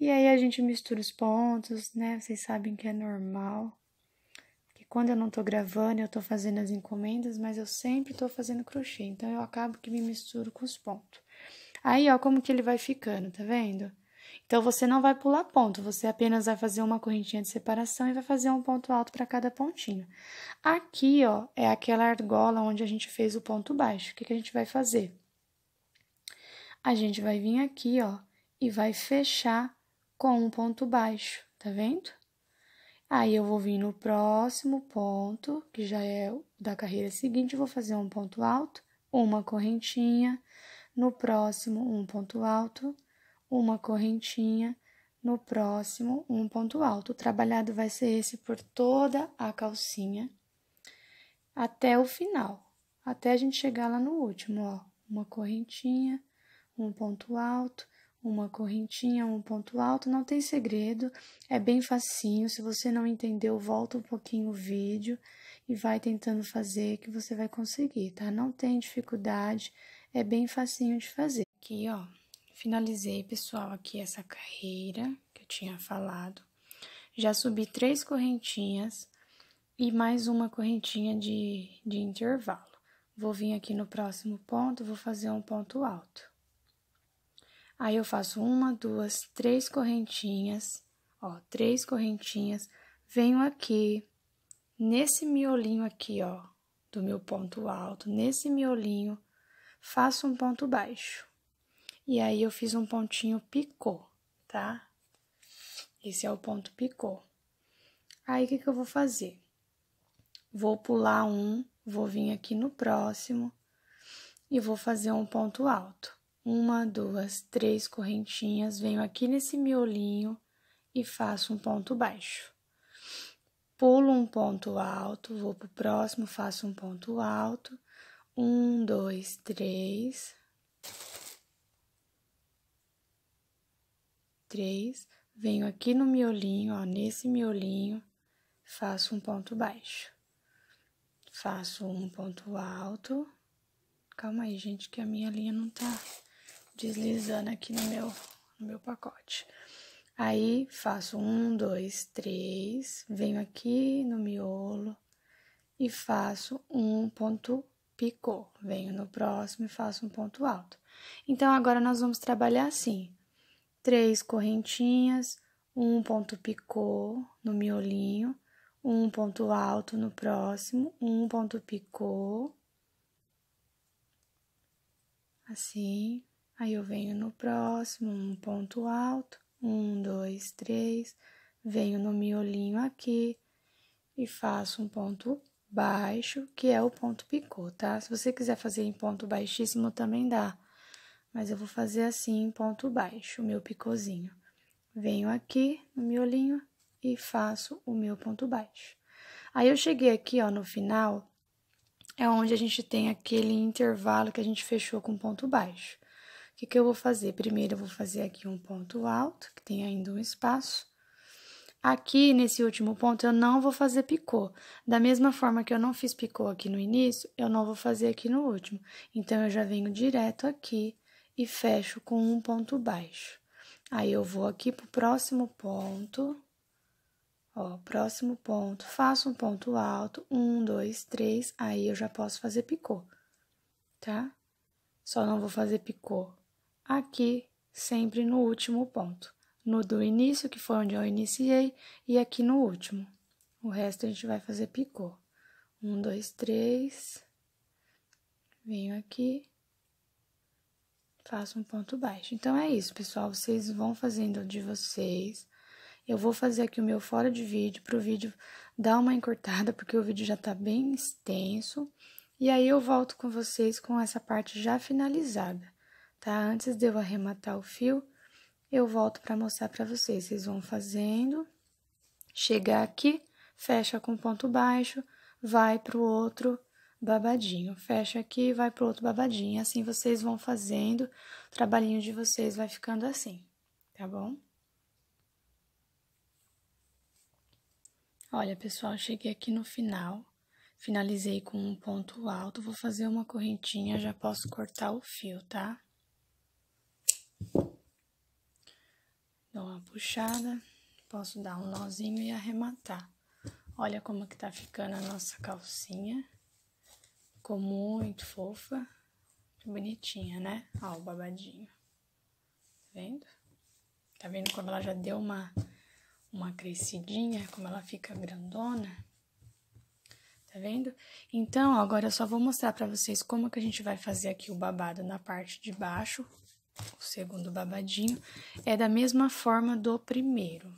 E aí a gente mistura os pontos, né? Vocês sabem que é normal. Que quando eu não tô gravando, eu tô fazendo as encomendas, mas eu sempre tô fazendo crochê. Então eu acabo que me misturo com os pontos. Aí, ó, como que ele vai ficando, tá vendo? Então você não vai pular ponto, você apenas vai fazer uma correntinha de separação e vai fazer um ponto alto para cada pontinho. Aqui, ó, é aquela argola onde a gente fez o ponto baixo. O que, que a gente vai fazer? A gente vai vir aqui, ó, e vai fechar com um ponto baixo, tá vendo? Aí eu vou vir no próximo ponto, que já é da carreira seguinte, vou fazer um ponto alto, uma correntinha, no próximo um ponto alto, uma correntinha, no próximo, um ponto alto. O trabalhado vai ser esse por toda a calcinha até o final, até a gente chegar lá no último, ó. Uma correntinha, um ponto alto, uma correntinha, um ponto alto, não tem segredo, é bem facinho. Se você não entendeu, volta um pouquinho o vídeo e vai tentando fazer que você vai conseguir, tá? Não tem dificuldade, é bem facinho de fazer. Aqui, ó, Finalizei, pessoal, aqui essa carreira que eu tinha falado. Já subi três correntinhas e mais uma correntinha de, de intervalo. Vou vir aqui no próximo ponto, vou fazer um ponto alto. Aí, eu faço uma, duas, três correntinhas, ó, três correntinhas. Venho aqui, nesse miolinho aqui, ó, do meu ponto alto, nesse miolinho, faço um ponto baixo. E aí eu fiz um pontinho picô, tá? Esse é o ponto picô. Aí, o que, que eu vou fazer? Vou pular um, vou vir aqui no próximo e vou fazer um ponto alto. Uma, duas, três correntinhas, venho aqui nesse miolinho e faço um ponto baixo. Pulo um ponto alto, vou pro próximo, faço um ponto alto. Um, dois, três, três, venho aqui no miolinho, ó, nesse miolinho, faço um ponto baixo. Faço um ponto alto. Calma aí, gente, que a minha linha não tá deslizando aqui no meu, no meu pacote. Aí, faço um, dois, três, venho aqui no miolo e faço um ponto picô. Venho no próximo e faço um ponto alto. Então, agora nós vamos trabalhar assim três correntinhas, um ponto picô no miolinho, um ponto alto no próximo, um ponto picô, assim. Aí eu venho no próximo, um ponto alto, um, dois, três, venho no miolinho aqui e faço um ponto baixo, que é o ponto picô, tá? Se você quiser fazer em ponto baixíssimo também dá, mas eu vou fazer assim em ponto baixo, o meu picôzinho. Venho aqui no miolinho e faço o meu ponto baixo. Aí eu cheguei aqui, ó, no final, é onde a gente tem aquele intervalo que a gente fechou com ponto baixo. O que, que eu vou fazer? Primeiro, eu vou fazer aqui um ponto alto, que tem ainda um espaço. Aqui, nesse último ponto, eu não vou fazer picô. Da mesma forma que eu não fiz picô aqui no início, eu não vou fazer aqui no último. Então, eu já venho direto aqui e fecho com um ponto baixo. Aí eu vou aqui pro próximo ponto, ó, próximo ponto, faço um ponto alto, um, dois, três, aí eu já posso fazer picô, tá? Só não vou fazer picô aqui, sempre no último ponto, no do início, que foi onde eu iniciei, e aqui no último. O resto a gente vai fazer picô. Um, dois, três, venho aqui, faço um ponto baixo. Então é isso, pessoal. Vocês vão fazendo de vocês. Eu vou fazer aqui o meu fora de vídeo para o vídeo dar uma encurtada, porque o vídeo já está bem extenso. E aí eu volto com vocês com essa parte já finalizada, tá? Antes de eu arrematar o fio, eu volto para mostrar para vocês. Vocês vão fazendo, chegar aqui, fecha com ponto baixo, vai para o outro babadinho. Fecha aqui e vai pro outro babadinho. Assim vocês vão fazendo, o trabalhinho de vocês vai ficando assim, tá bom? Olha, pessoal, cheguei aqui no final. Finalizei com um ponto alto. Vou fazer uma correntinha, já posso cortar o fio, tá? Dou uma puxada, posso dar um nozinho e arrematar. Olha como que tá ficando a nossa calcinha. Ficou muito fofa. Bonitinha, né? Ó, o babadinho. Tá vendo? Tá vendo como ela já deu uma, uma crescidinha? Como ela fica grandona? Tá vendo? Então, ó, agora eu só vou mostrar pra vocês como que a gente vai fazer aqui o babado na parte de baixo. O segundo babadinho. É da mesma forma do primeiro.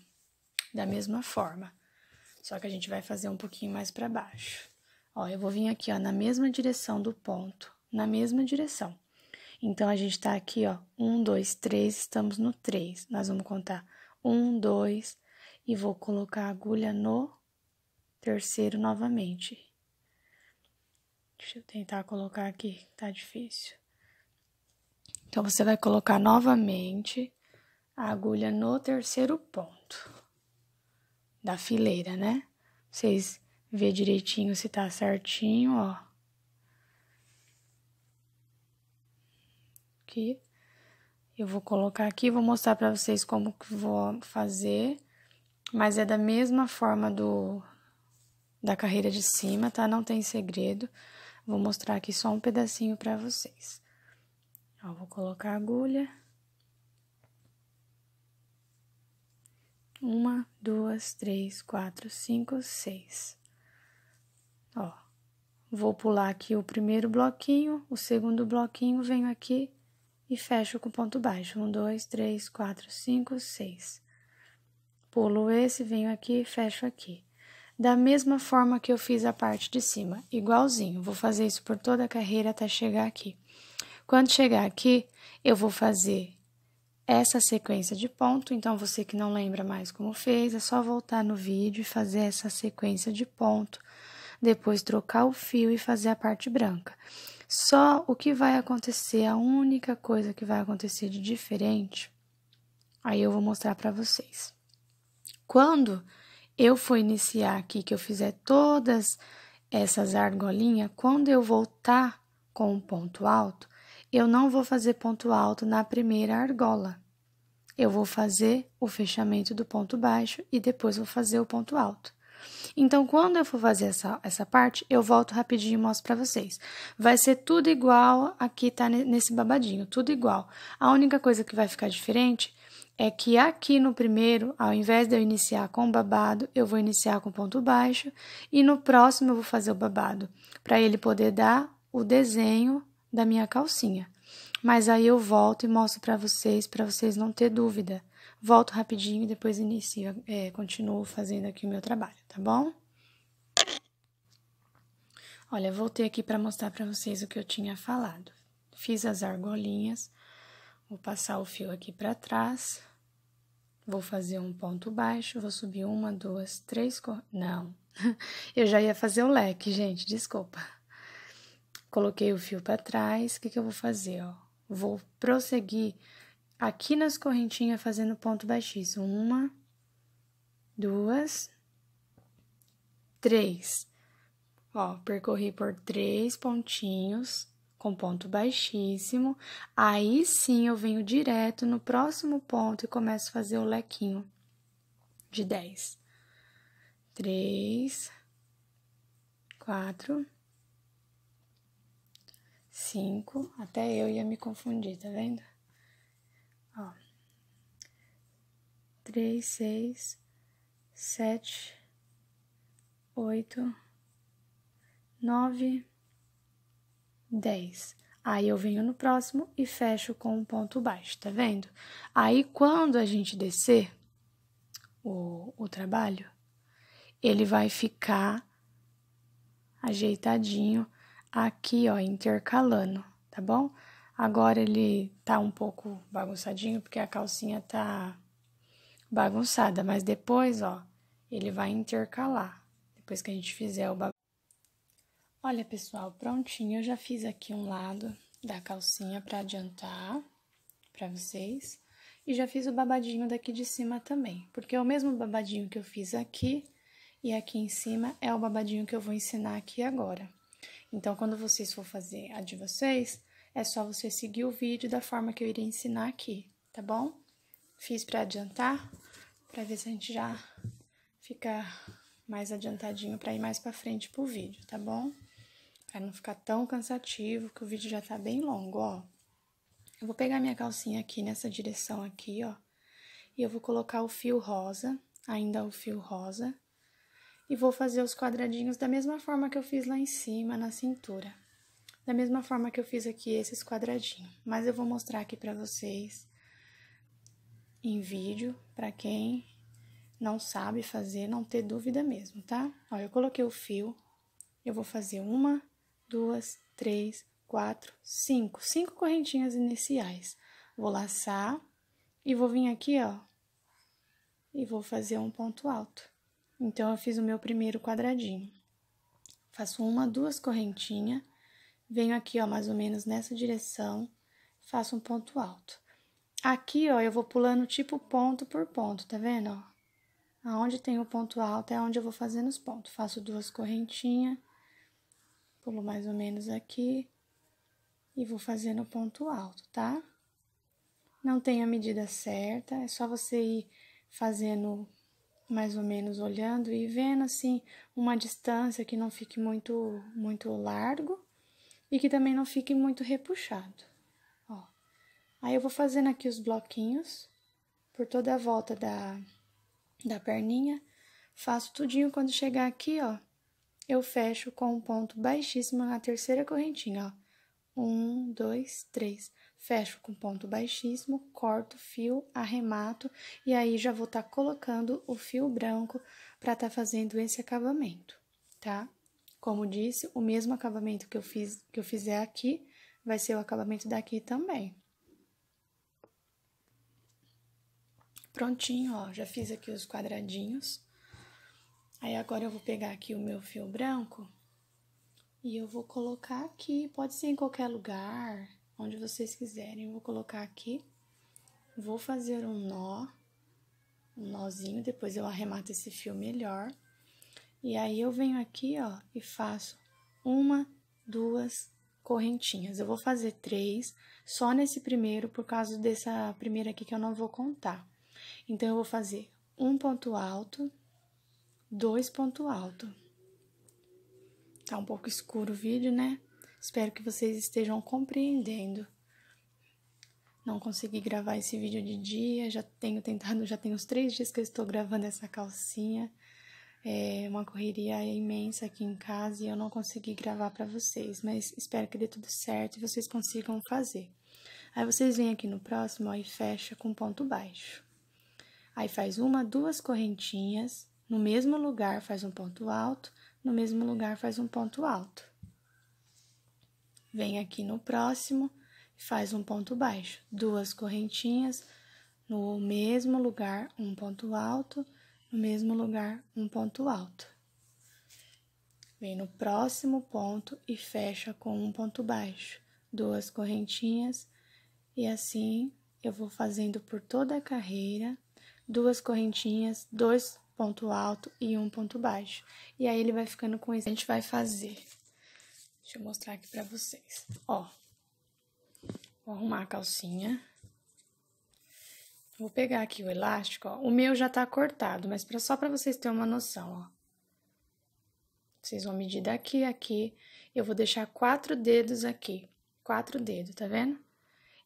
Da mesma forma. Só que a gente vai fazer um pouquinho mais pra baixo. Ó, eu vou vir aqui, ó, na mesma direção do ponto, na mesma direção. Então, a gente tá aqui, ó, um, dois, três, estamos no três. Nós vamos contar um, dois, e vou colocar a agulha no terceiro novamente. Deixa eu tentar colocar aqui, tá difícil. Então, você vai colocar novamente a agulha no terceiro ponto da fileira, né? Vocês ver direitinho se tá certinho, ó. Aqui. Eu vou colocar aqui, vou mostrar para vocês como que vou fazer, mas é da mesma forma do da carreira de cima, tá? Não tem segredo. Vou mostrar aqui só um pedacinho para vocês. Ó, vou colocar a agulha. Uma, duas, três, quatro, cinco, seis. Vou pular aqui o primeiro bloquinho, o segundo bloquinho, venho aqui e fecho com ponto baixo. Um, dois, três, quatro, cinco, seis. Pulo esse, venho aqui e fecho aqui. Da mesma forma que eu fiz a parte de cima, igualzinho. Vou fazer isso por toda a carreira até chegar aqui. Quando chegar aqui, eu vou fazer essa sequência de ponto. Então, você que não lembra mais como fez, é só voltar no vídeo e fazer essa sequência de ponto depois trocar o fio e fazer a parte branca. Só o que vai acontecer, a única coisa que vai acontecer de diferente, aí eu vou mostrar para vocês. Quando eu for iniciar aqui, que eu fizer todas essas argolinhas, quando eu voltar com o ponto alto, eu não vou fazer ponto alto na primeira argola. Eu vou fazer o fechamento do ponto baixo e depois vou fazer o ponto alto. Então, quando eu for fazer essa, essa parte, eu volto rapidinho e mostro para vocês. Vai ser tudo igual aqui, tá? Nesse babadinho, tudo igual. A única coisa que vai ficar diferente é que aqui no primeiro, ao invés de eu iniciar com babado, eu vou iniciar com ponto baixo e no próximo eu vou fazer o babado, para ele poder dar o desenho da minha calcinha. Mas aí eu volto e mostro para vocês, para vocês não ter dúvida volto rapidinho e depois inicio, é, continuo fazendo aqui o meu trabalho, tá bom? Olha, voltei aqui para mostrar para vocês o que eu tinha falado. Fiz as argolinhas, vou passar o fio aqui para trás, vou fazer um ponto baixo, vou subir uma, duas, três, cor... não, [LAUGHS] eu já ia fazer o leque, gente, desculpa. Coloquei o fio para trás, o que, que eu vou fazer, ó? Vou prosseguir aqui nas correntinhas fazendo ponto baixíssimo. Uma, duas, três. Ó, percorri por três pontinhos com ponto baixíssimo. Aí sim eu venho direto no próximo ponto e começo a fazer o lequinho de dez. Três, quatro, cinco. até eu ia me confundir, tá vendo? três, seis, sete, oito, nove, dez. Aí eu venho no próximo e fecho com um ponto baixo, tá vendo? Aí quando a gente descer o, o trabalho, ele vai ficar ajeitadinho aqui, ó, intercalando, tá bom? Agora ele tá um pouco bagunçadinho porque a calcinha tá bagunçada, mas depois, ó, ele vai intercalar, depois que a gente fizer o bagunçado. Olha, pessoal, prontinho, eu já fiz aqui um lado da calcinha para adiantar para vocês. E já fiz o babadinho daqui de cima também, porque é o mesmo babadinho que eu fiz aqui e aqui em cima é o babadinho que eu vou ensinar aqui agora. Então, quando vocês for fazer a de vocês, é só você seguir o vídeo da forma que eu irei ensinar aqui, tá bom? fiz para adiantar, para ver se a gente já fica mais adiantadinho para ir mais para frente pro vídeo, tá bom? Para não ficar tão cansativo, que o vídeo já tá bem longo, ó. Eu vou pegar minha calcinha aqui nessa direção aqui, ó, e eu vou colocar o fio rosa, ainda o fio rosa, e vou fazer os quadradinhos da mesma forma que eu fiz lá em cima na cintura. Da mesma forma que eu fiz aqui esses quadradinhos, mas eu vou mostrar aqui para vocês em vídeo, para quem não sabe fazer, não ter dúvida mesmo, tá? Olha, eu coloquei o fio, eu vou fazer uma, duas, três, quatro, cinco, cinco correntinhas iniciais. Vou laçar e vou vir aqui, ó, e vou fazer um ponto alto. Então, eu fiz o meu primeiro quadradinho. Faço uma, duas correntinhas, venho aqui, ó, mais ou menos nessa direção, faço um ponto alto. Aqui, ó, eu vou pulando tipo ponto por ponto, tá vendo, ó? Aonde tem o ponto alto é onde eu vou fazendo os pontos. Faço duas correntinhas, pulo mais ou menos aqui e vou fazendo o ponto alto, tá? Não tem a medida certa, é só você ir fazendo mais ou menos olhando e vendo assim uma distância que não fique muito muito largo e que também não fique muito repuxado. Aí eu vou fazendo aqui os bloquinhos por toda a volta da, da perninha. Faço tudinho, quando chegar aqui, ó, eu fecho com um ponto baixíssimo na terceira correntinha, ó. Um, dois, três. Fecho com ponto baixíssimo, corto o fio, arremato e aí já vou estar tá colocando o fio branco para estar tá fazendo esse acabamento, tá? Como disse, o mesmo acabamento que eu fiz que eu fizer aqui vai ser o acabamento daqui também. Prontinho, ó, já fiz aqui os quadradinhos. Aí agora eu vou pegar aqui o meu fio branco e eu vou colocar aqui, pode ser em qualquer lugar, onde vocês quiserem. Eu vou colocar aqui, vou fazer um nó, um nozinho, depois eu arremato esse fio melhor. E aí eu venho aqui, ó, e faço uma, duas correntinhas. Eu vou fazer três, só nesse primeiro, por causa dessa primeira aqui que eu não vou contar. Então, eu vou fazer um ponto alto, dois ponto alto. Tá um pouco escuro o vídeo, né? Espero que vocês estejam compreendendo. Não consegui gravar esse vídeo de dia, já tenho tentado, já tem uns três dias que eu estou gravando essa calcinha. É uma correria imensa aqui em casa e eu não consegui gravar para vocês, mas espero que dê tudo certo e vocês consigam fazer. Aí vocês vêm aqui no próximo ó, e fecha com ponto baixo. Aí faz uma, duas correntinhas, no mesmo lugar faz um ponto alto, no mesmo lugar faz um ponto alto. Vem aqui no próximo e faz um ponto baixo, duas correntinhas, no mesmo lugar um ponto alto, no mesmo lugar um ponto alto. Vem no próximo ponto e fecha com um ponto baixo, duas correntinhas, e assim eu vou fazendo por toda a carreira duas correntinhas, dois ponto alto e um ponto baixo. E aí ele vai ficando com isso. A gente vai fazer. Deixa eu mostrar aqui pra vocês. Ó. Vou arrumar a calcinha. Vou pegar aqui o elástico, ó. O meu já tá cortado, mas pra, só pra vocês terem uma noção, ó. Vocês vão medir daqui aqui. Eu vou deixar quatro dedos aqui. Quatro dedos, tá vendo?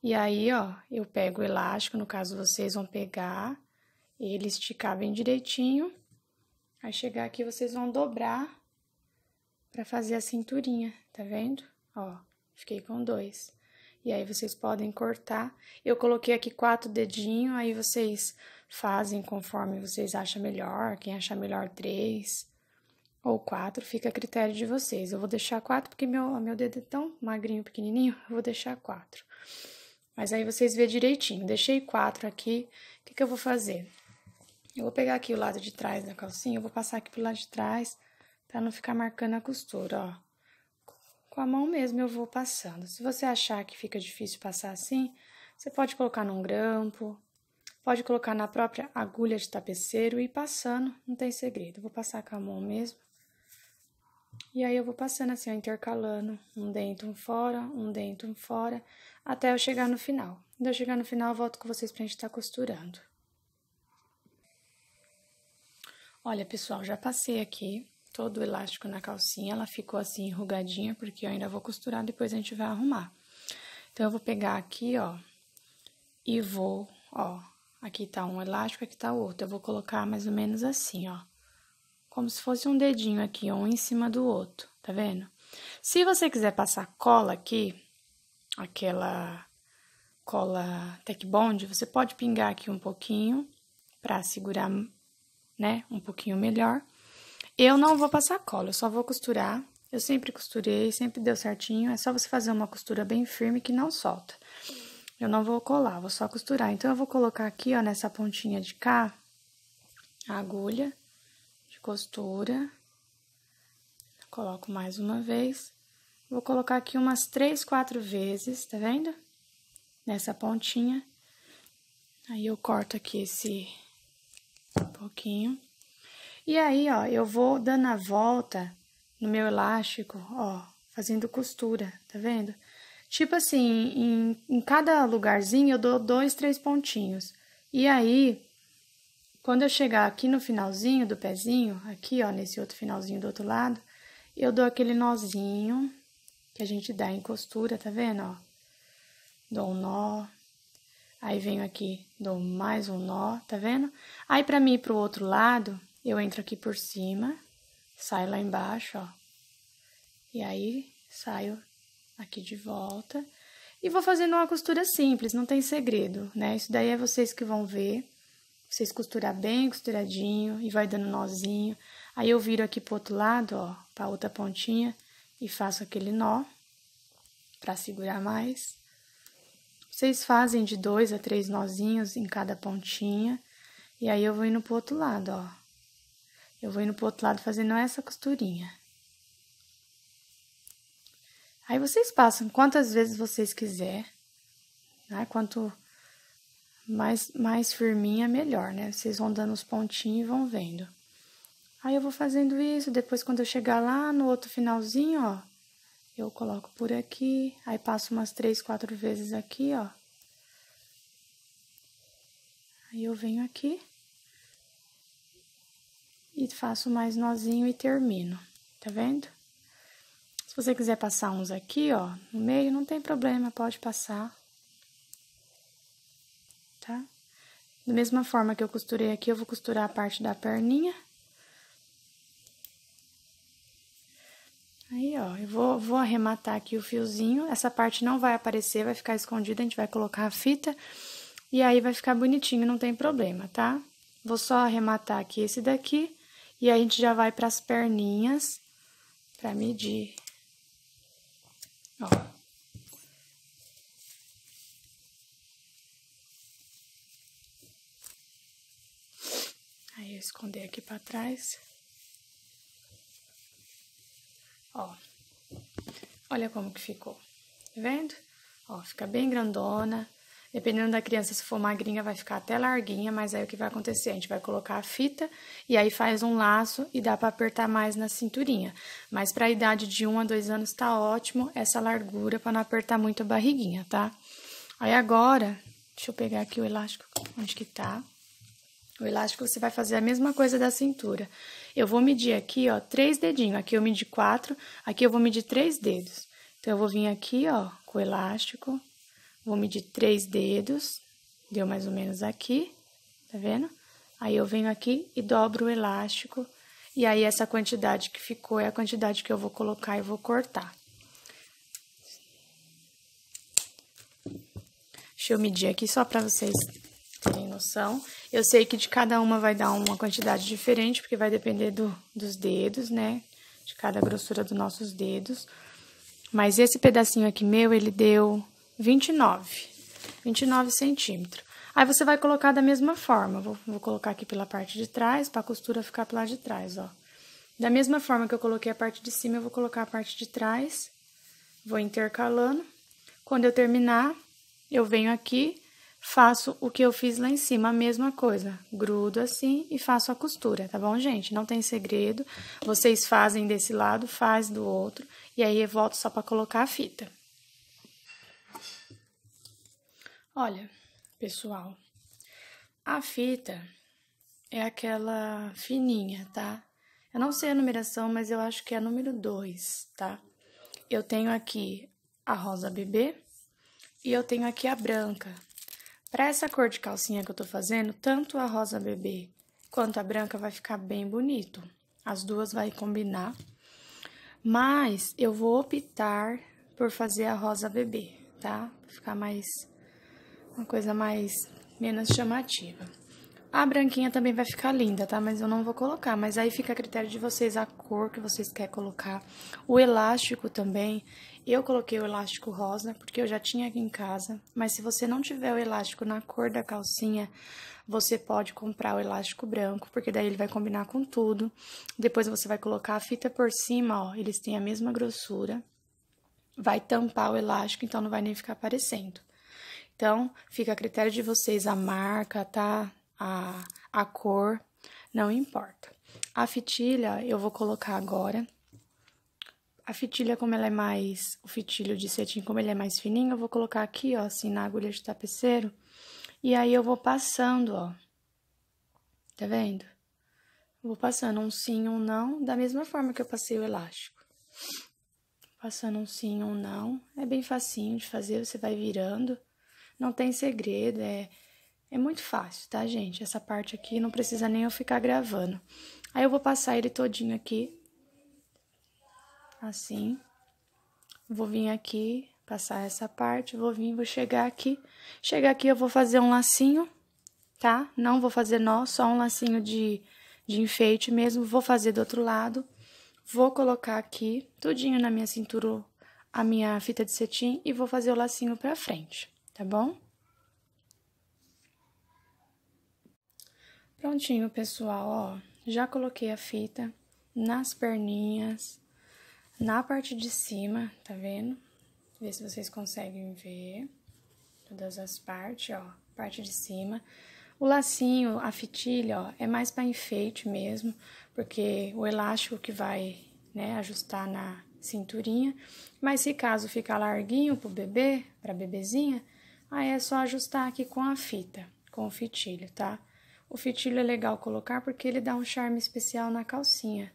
E aí, ó, eu pego o elástico, no caso vocês vão pegar ele esticar bem direitinho. Aí chegar aqui, vocês vão dobrar para fazer a cinturinha, tá vendo? Ó, fiquei com dois. E aí vocês podem cortar. Eu coloquei aqui quatro dedinhos, aí vocês fazem conforme vocês acham melhor. Quem achar melhor, três ou quatro, fica a critério de vocês. Eu vou deixar quatro porque meu, meu dedo é tão magrinho, pequenininho, eu vou deixar quatro. Mas aí vocês vê direitinho. Deixei quatro aqui. O que, que eu vou fazer? Eu vou pegar aqui o lado de trás da calcinha, eu vou passar aqui pro lado de trás, pra não ficar marcando a costura, ó. Com a mão mesmo eu vou passando. Se você achar que fica difícil passar assim, você pode colocar num grampo, pode colocar na própria agulha de tapeceiro e ir passando, não tem segredo. Eu vou passar com a mão mesmo. E aí eu vou passando assim, ó, intercalando, um dentro, um fora, um dentro, um fora, até eu chegar no final. Quando eu chegar no final, eu volto com vocês pra gente estar tá costurando. Olha, pessoal, já passei aqui todo o elástico na calcinha, ela ficou assim enrugadinha, porque eu ainda vou costurar, depois a gente vai arrumar. Então, eu vou pegar aqui, ó, e vou, ó, aqui tá um elástico, aqui tá outro. Eu vou colocar mais ou menos assim, ó, como se fosse um dedinho aqui, um em cima do outro, tá vendo? Se você quiser passar cola aqui, aquela cola Tech Bond, você pode pingar aqui um pouquinho pra segurar né? Um pouquinho melhor. Eu não vou passar cola, eu só vou costurar. Eu sempre costurei, sempre deu certinho. É só você fazer uma costura bem firme que não solta. Eu não vou colar, vou só costurar. Então, eu vou colocar aqui, ó, nessa pontinha de cá, a agulha de costura. Coloco mais uma vez. Vou colocar aqui umas três, quatro vezes, tá vendo? Nessa pontinha. Aí, eu corto aqui esse um pouquinho. E aí, ó, eu vou dando a volta no meu elástico, ó, fazendo costura, tá vendo? Tipo assim, em, em cada lugarzinho eu dou dois, três pontinhos. E aí, quando eu chegar aqui no finalzinho do pezinho, aqui, ó, nesse outro finalzinho do outro lado, eu dou aquele nozinho que a gente dá em costura, tá vendo, ó? Dou um nó, Aí venho aqui, dou mais um nó, tá vendo? Aí, pra mim ir pro outro lado, eu entro aqui por cima, saio lá embaixo, ó. E aí, saio aqui de volta. E vou fazendo uma costura simples, não tem segredo, né? Isso daí é vocês que vão ver. Vocês costurar bem costuradinho e vai dando nozinho. Aí, eu viro aqui pro outro lado, ó, pra outra pontinha e faço aquele nó pra segurar mais. Vocês fazem de dois a três nozinhos em cada pontinha. E aí, eu vou indo pro outro lado, ó. Eu vou indo pro outro lado fazendo essa costurinha. Aí, vocês passam quantas vezes vocês quiser, né? Quanto mais, mais firminha, melhor, né? Vocês vão dando os pontinhos e vão vendo. Aí, eu vou fazendo isso, depois quando eu chegar lá no outro finalzinho, ó, eu coloco por aqui, aí passo umas três, quatro vezes aqui, ó. Aí eu venho aqui e faço mais nozinho e termino, tá vendo? Se você quiser passar uns aqui, ó, no meio, não tem problema, pode passar, tá? Da mesma forma que eu costurei aqui, eu vou costurar a parte da perninha. Aí, ó, eu vou, vou arrematar aqui o fiozinho. Essa parte não vai aparecer, vai ficar escondida, a gente vai colocar a fita. E aí vai ficar bonitinho, não tem problema, tá? Vou só arrematar aqui esse daqui. E a gente já vai para as perninhas para medir. Ó. Aí eu esconder aqui para trás. Ó, olha como que ficou. Tá vendo? Ó, fica bem grandona. Dependendo da criança, se for magrinha, vai ficar até larguinha, mas aí o que vai acontecer? A gente vai colocar a fita e aí faz um laço e dá para apertar mais na cinturinha. Mas para a idade de 1 um a 2 anos tá ótimo essa largura para não apertar muito a barriguinha, tá? Aí agora, deixa eu pegar aqui o elástico, onde que tá? O elástico você vai fazer a mesma coisa da cintura. Eu vou medir aqui, ó, três dedinhos. Aqui eu medi quatro, aqui eu vou medir três dedos. Então, eu vou vir aqui, ó, com o elástico, vou medir três dedos, deu mais ou menos aqui, tá vendo? Aí, eu venho aqui e dobro o elástico, e aí, essa quantidade que ficou é a quantidade que eu vou colocar e vou cortar. Deixa eu medir aqui só para vocês terem noção. Eu sei que de cada uma vai dar uma quantidade diferente, porque vai depender do, dos dedos, né? De cada grossura dos nossos dedos. Mas esse pedacinho aqui meu, ele deu 29, 29 centímetros. Aí você vai colocar da mesma forma, vou, vou colocar aqui pela parte de trás, para a costura ficar pela de trás, ó. Da mesma forma que eu coloquei a parte de cima, eu vou colocar a parte de trás, vou intercalando. Quando eu terminar, eu venho aqui, faço o que eu fiz lá em cima, a mesma coisa. Grudo assim e faço a costura, tá bom, gente? Não tem segredo. Vocês fazem desse lado, faz do outro. E aí eu volto só para colocar a fita. Olha, pessoal, a fita é aquela fininha, tá? Eu não sei a numeração, mas eu acho que é a número 2, tá? Eu tenho aqui a rosa bebê e eu tenho aqui a branca, para essa cor de calcinha que eu tô fazendo, tanto a rosa bebê quanto a branca vai ficar bem bonito. As duas vai combinar. Mas eu vou optar por fazer a rosa bebê, tá? Pra ficar mais uma coisa mais menos chamativa. A branquinha também vai ficar linda, tá? Mas eu não vou colocar, mas aí fica a critério de vocês a cor que vocês querem colocar. O elástico também, eu coloquei o elástico rosa porque eu já tinha aqui em casa, mas se você não tiver o elástico na cor da calcinha, você pode comprar o elástico branco, porque daí ele vai combinar com tudo. Depois você vai colocar a fita por cima, ó, eles têm a mesma grossura. Vai tampar o elástico, então não vai nem ficar aparecendo. Então, fica a critério de vocês a marca, tá? A, a cor, não importa. A fitilha eu vou colocar agora a fitilha, como ela é mais, o fitilho de cetim, como ele é mais fininho, eu vou colocar aqui, ó, assim, na agulha de tapeceiro. E aí, eu vou passando, ó. Tá vendo? Eu vou passando um sim, um não, da mesma forma que eu passei o elástico. Passando um sim, um não. É bem facinho de fazer, você vai virando. Não tem segredo, é... É muito fácil, tá, gente? Essa parte aqui não precisa nem eu ficar gravando. Aí eu vou passar ele todinho aqui assim. Vou vir aqui, passar essa parte, vou vir, vou chegar aqui. Chegar aqui eu vou fazer um lacinho, tá? Não vou fazer nó, só um lacinho de, de enfeite mesmo. Vou fazer do outro lado. Vou colocar aqui, tudinho na minha cintura, a minha fita de cetim e vou fazer o lacinho pra frente, tá bom? Prontinho, pessoal, ó. Já coloquei a fita nas perninhas, na parte de cima, tá vendo? Vê se vocês conseguem ver todas as partes, ó, parte de cima. O lacinho, a fitilha, ó, é mais para enfeite mesmo, porque o elástico que vai, né, ajustar na cinturinha. Mas se caso ficar larguinho pro bebê, pra bebezinha, aí é só ajustar aqui com a fita, com o fitilho, tá? O fitilho é legal colocar porque ele dá um charme especial na calcinha.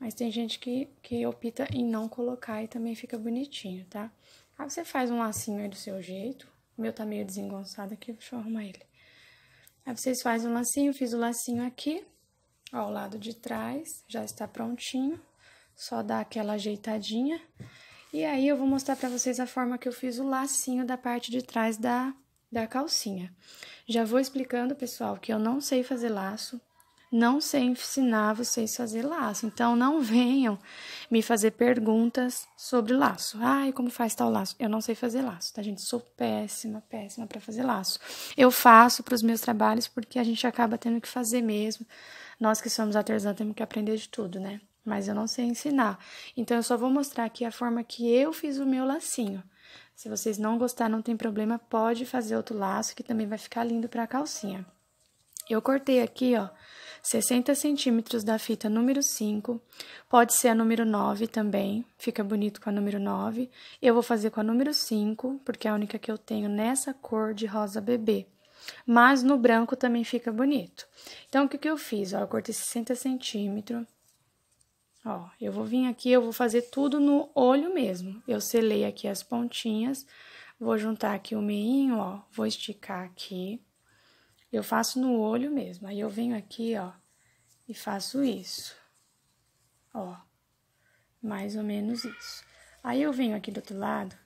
Mas tem gente que, que opta em não colocar e também fica bonitinho, tá? Aí você faz um lacinho aí do seu jeito. O meu tá meio desengonçado aqui, deixa eu arrumar ele. Aí vocês fazem um lacinho, fiz o lacinho aqui, ó, o lado de trás, já está prontinho. Só dá aquela ajeitadinha. E aí eu vou mostrar pra vocês a forma que eu fiz o lacinho da parte de trás da, da calcinha. Já vou explicando, pessoal, que eu não sei fazer laço, não sei ensinar vocês a fazer laço. Então, não venham me fazer perguntas sobre laço. Ai, como faz tal laço? Eu não sei fazer laço, tá, gente? Sou péssima, péssima para fazer laço. Eu faço para os meus trabalhos porque a gente acaba tendo que fazer mesmo. Nós que somos artesãos temos que aprender de tudo, né? Mas eu não sei ensinar. Então, eu só vou mostrar aqui a forma que eu fiz o meu lacinho. Se vocês não gostar, não tem problema, pode fazer outro laço que também vai ficar lindo para a calcinha. Eu cortei aqui, ó, 60 centímetros da fita número 5, pode ser a número 9 também, fica bonito com a número 9. Eu vou fazer com a número 5, porque é a única que eu tenho nessa cor de rosa bebê. Mas no branco também fica bonito. Então, o que, que eu fiz? Ó, eu cortei 60 centímetros. Ó, eu vou vir aqui, eu vou fazer tudo no olho mesmo. Eu selei aqui as pontinhas, vou juntar aqui o meinho, ó, vou esticar aqui eu faço no olho mesmo. Aí eu venho aqui, ó, e faço isso. Ó, mais ou menos isso. Aí eu venho aqui do outro lado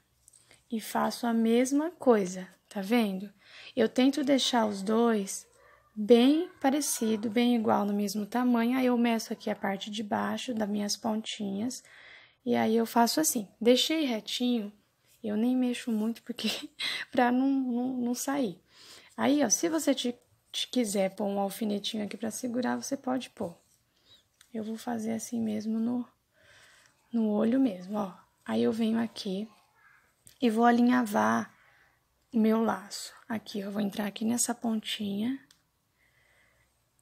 e faço a mesma coisa, tá vendo? Eu tento deixar os dois bem parecido, bem igual, no mesmo tamanho. Aí eu meço aqui a parte de baixo das minhas pontinhas. E aí eu faço assim, deixei retinho, eu nem mexo muito porque [LAUGHS] para não, não, não sair. Aí, ó, se você te, te quiser pôr um alfinetinho aqui para segurar, você pode pôr. Eu vou fazer assim mesmo no, no olho mesmo, ó. Aí eu venho aqui e vou alinhavar meu laço. Aqui, eu vou entrar aqui nessa pontinha.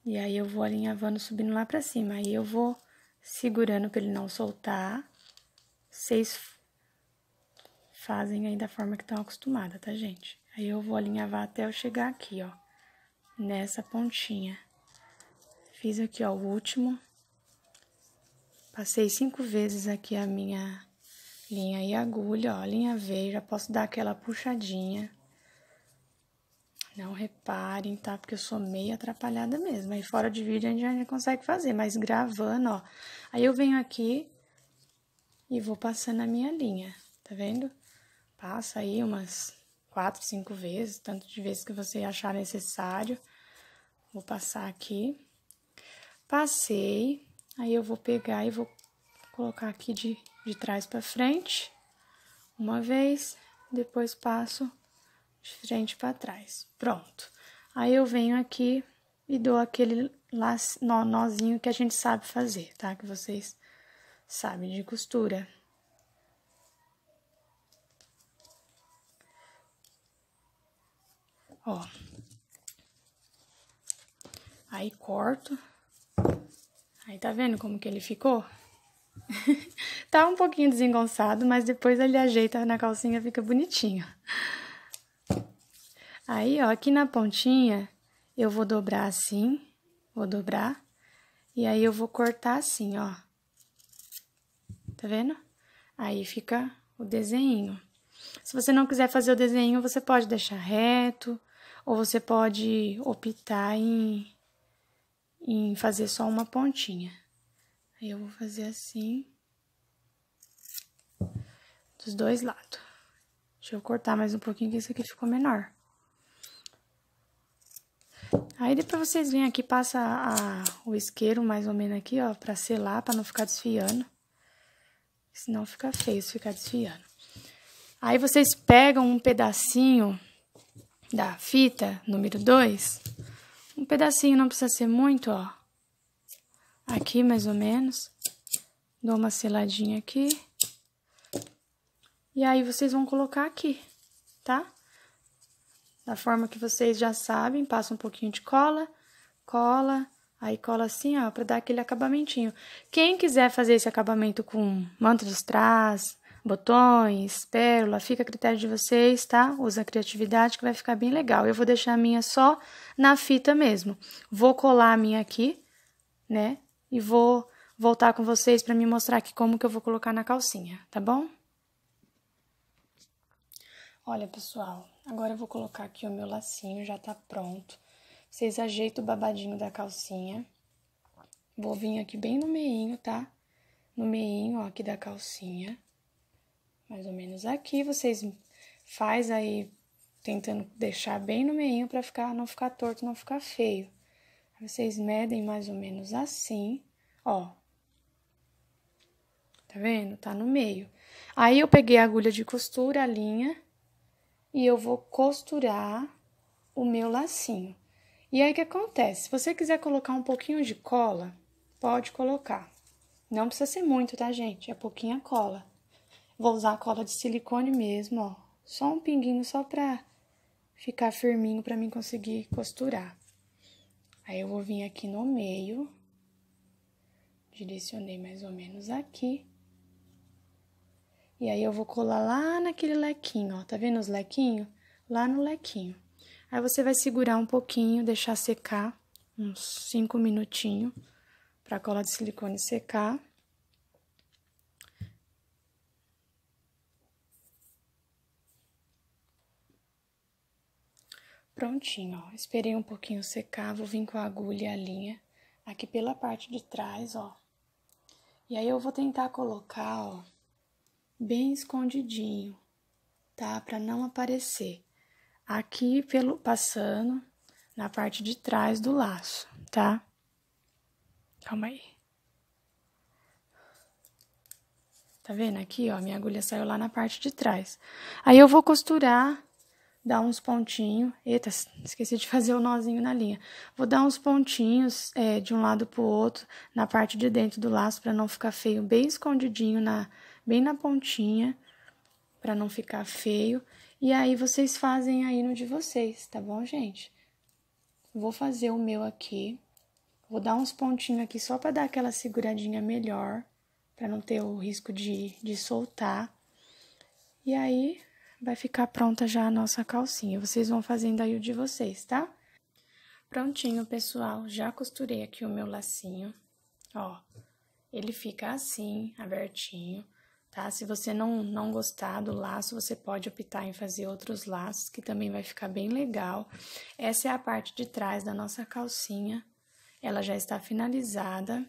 E aí eu vou alinhavando, subindo lá pra cima. Aí eu vou segurando pra ele não soltar. Vocês fazem aí da forma que estão acostumadas, tá, gente? Aí eu vou alinhavar até eu chegar aqui, ó, nessa pontinha. Fiz aqui, ó, o último. Passei cinco vezes aqui a minha linha e agulha, ó, linha V, já posso dar aquela puxadinha. Não reparem, tá? Porque eu sou meio atrapalhada mesmo. Aí fora de vídeo a gente já consegue fazer, mas gravando, ó. Aí eu venho aqui e vou passando a minha linha, tá vendo? Passa aí umas quatro, cinco vezes, tanto de vezes que você achar necessário. Vou passar aqui. Passei, aí eu vou pegar e vou colocar aqui de, de trás para frente uma vez, depois passo de frente para trás. Pronto. Aí eu venho aqui e dou aquele laço, nó, nozinho que a gente sabe fazer, tá? Que vocês sabem de costura. ó. Aí corto. Aí tá vendo como que ele ficou? [LAUGHS] tá um pouquinho desengonçado, mas depois ele ajeita na calcinha, fica bonitinho. Aí, ó, aqui na pontinha, eu vou dobrar assim, vou dobrar, e aí eu vou cortar assim, ó. Tá vendo? Aí fica o desenho. Se você não quiser fazer o desenho, você pode deixar reto, ou você pode optar em, em fazer só uma pontinha. Aí eu vou fazer assim, dos dois lados. Deixa eu cortar mais um pouquinho, que isso aqui ficou menor. Aí depois vocês vêm aqui, passa a, o isqueiro mais ou menos aqui, ó, pra selar, pra não ficar desfiando. Senão fica feio se ficar desfiando. Aí vocês pegam um pedacinho da fita número 2, um pedacinho, não precisa ser muito, ó. Aqui, mais ou menos. Dou uma seladinha aqui. E aí, vocês vão colocar aqui, tá? Da forma que vocês já sabem, passa um pouquinho de cola, cola, aí cola assim, ó, pra dar aquele acabamentinho. Quem quiser fazer esse acabamento com manta dos trás, botões, pérola, fica a critério de vocês, tá? Usa a criatividade que vai ficar bem legal. Eu vou deixar a minha só na fita mesmo. Vou colar a minha aqui, né? E vou voltar com vocês para me mostrar aqui como que eu vou colocar na calcinha, tá bom? Olha, pessoal, agora eu vou colocar aqui o meu lacinho, já tá pronto. Vocês ajeitam o babadinho da calcinha. Vou vir aqui bem no meinho, tá? No meinho, ó, aqui da calcinha mais ou menos aqui. Vocês faz aí tentando deixar bem no meio para ficar não ficar torto, não ficar feio. Vocês medem mais ou menos assim, ó. Tá vendo? Tá no meio. Aí eu peguei a agulha de costura, a linha, e eu vou costurar o meu lacinho. E aí o que acontece? Se você quiser colocar um pouquinho de cola, pode colocar. Não precisa ser muito, tá, gente? É pouquinha cola. Vou usar a cola de silicone mesmo, ó. Só um pinguinho só pra ficar firminho pra mim conseguir costurar. Aí eu vou vir aqui no meio. Direcionei mais ou menos aqui. E aí eu vou colar lá naquele lequinho, ó. Tá vendo os lequinhos? Lá no lequinho. Aí você vai segurar um pouquinho, deixar secar uns 5 minutinhos pra cola de silicone secar. Prontinho, ó. Esperei um pouquinho secar, vou vir com a agulha e a linha aqui pela parte de trás, ó. E aí eu vou tentar colocar, ó, bem escondidinho, tá? Para não aparecer. Aqui pelo passando na parte de trás do laço, tá? Calma aí. Tá vendo aqui, ó, minha agulha saiu lá na parte de trás. Aí eu vou costurar dar uns pontinhos. Eita, esqueci de fazer o um nozinho na linha. Vou dar uns pontinhos é, de um lado pro outro na parte de dentro do laço para não ficar feio, bem escondidinho na bem na pontinha para não ficar feio. E aí vocês fazem aí no de vocês, tá bom, gente? Vou fazer o meu aqui. Vou dar uns pontinhos aqui só para dar aquela seguradinha melhor, para não ter o risco de, de soltar. E aí, vai ficar pronta já a nossa calcinha. Vocês vão fazendo aí o de vocês, tá? Prontinho, pessoal. Já costurei aqui o meu lacinho, ó. Ele fica assim, abertinho, tá? Se você não, não gostar do laço, você pode optar em fazer outros laços, que também vai ficar bem legal. Essa é a parte de trás da nossa calcinha. Ela já está finalizada.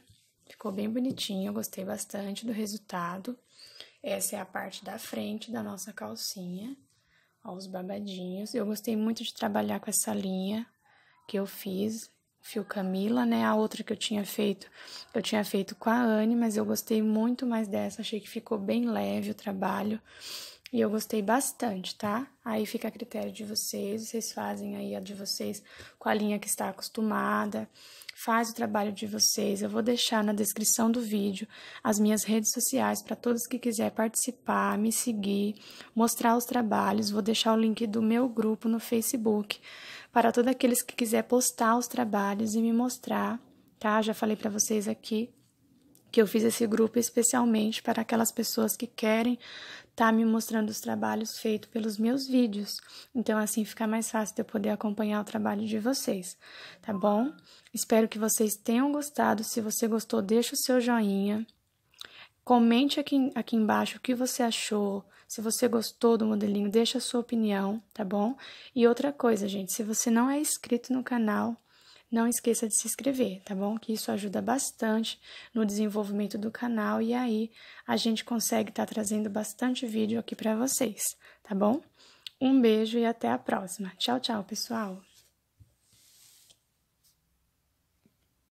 Ficou bem bonitinho, eu gostei bastante do resultado. Essa é a parte da frente da nossa calcinha, ó, os babadinhos. Eu gostei muito de trabalhar com essa linha que eu fiz, fio Camila, né? A outra que eu tinha feito, eu tinha feito com a Anne, mas eu gostei muito mais dessa, achei que ficou bem leve o trabalho. E eu gostei bastante, tá? Aí fica a critério de vocês, vocês fazem aí a de vocês com a linha que está acostumada, faz o trabalho de vocês. Eu vou deixar na descrição do vídeo as minhas redes sociais para todos que quiser participar, me seguir, mostrar os trabalhos. Vou deixar o link do meu grupo no Facebook para todos aqueles que quiser postar os trabalhos e me mostrar, tá? Já falei para vocês aqui que eu fiz esse grupo especialmente para aquelas pessoas que querem tá me mostrando os trabalhos feitos pelos meus vídeos. Então, assim fica mais fácil de eu poder acompanhar o trabalho de vocês, tá bom? Espero que vocês tenham gostado. Se você gostou, deixa o seu joinha. Comente aqui, aqui embaixo o que você achou. Se você gostou do modelinho, deixa a sua opinião, tá bom? E outra coisa, gente, se você não é inscrito no canal, não esqueça de se inscrever, tá bom? Que isso ajuda bastante no desenvolvimento do canal e aí a gente consegue estar tá trazendo bastante vídeo aqui para vocês, tá bom? Um beijo e até a próxima. Tchau, tchau, pessoal!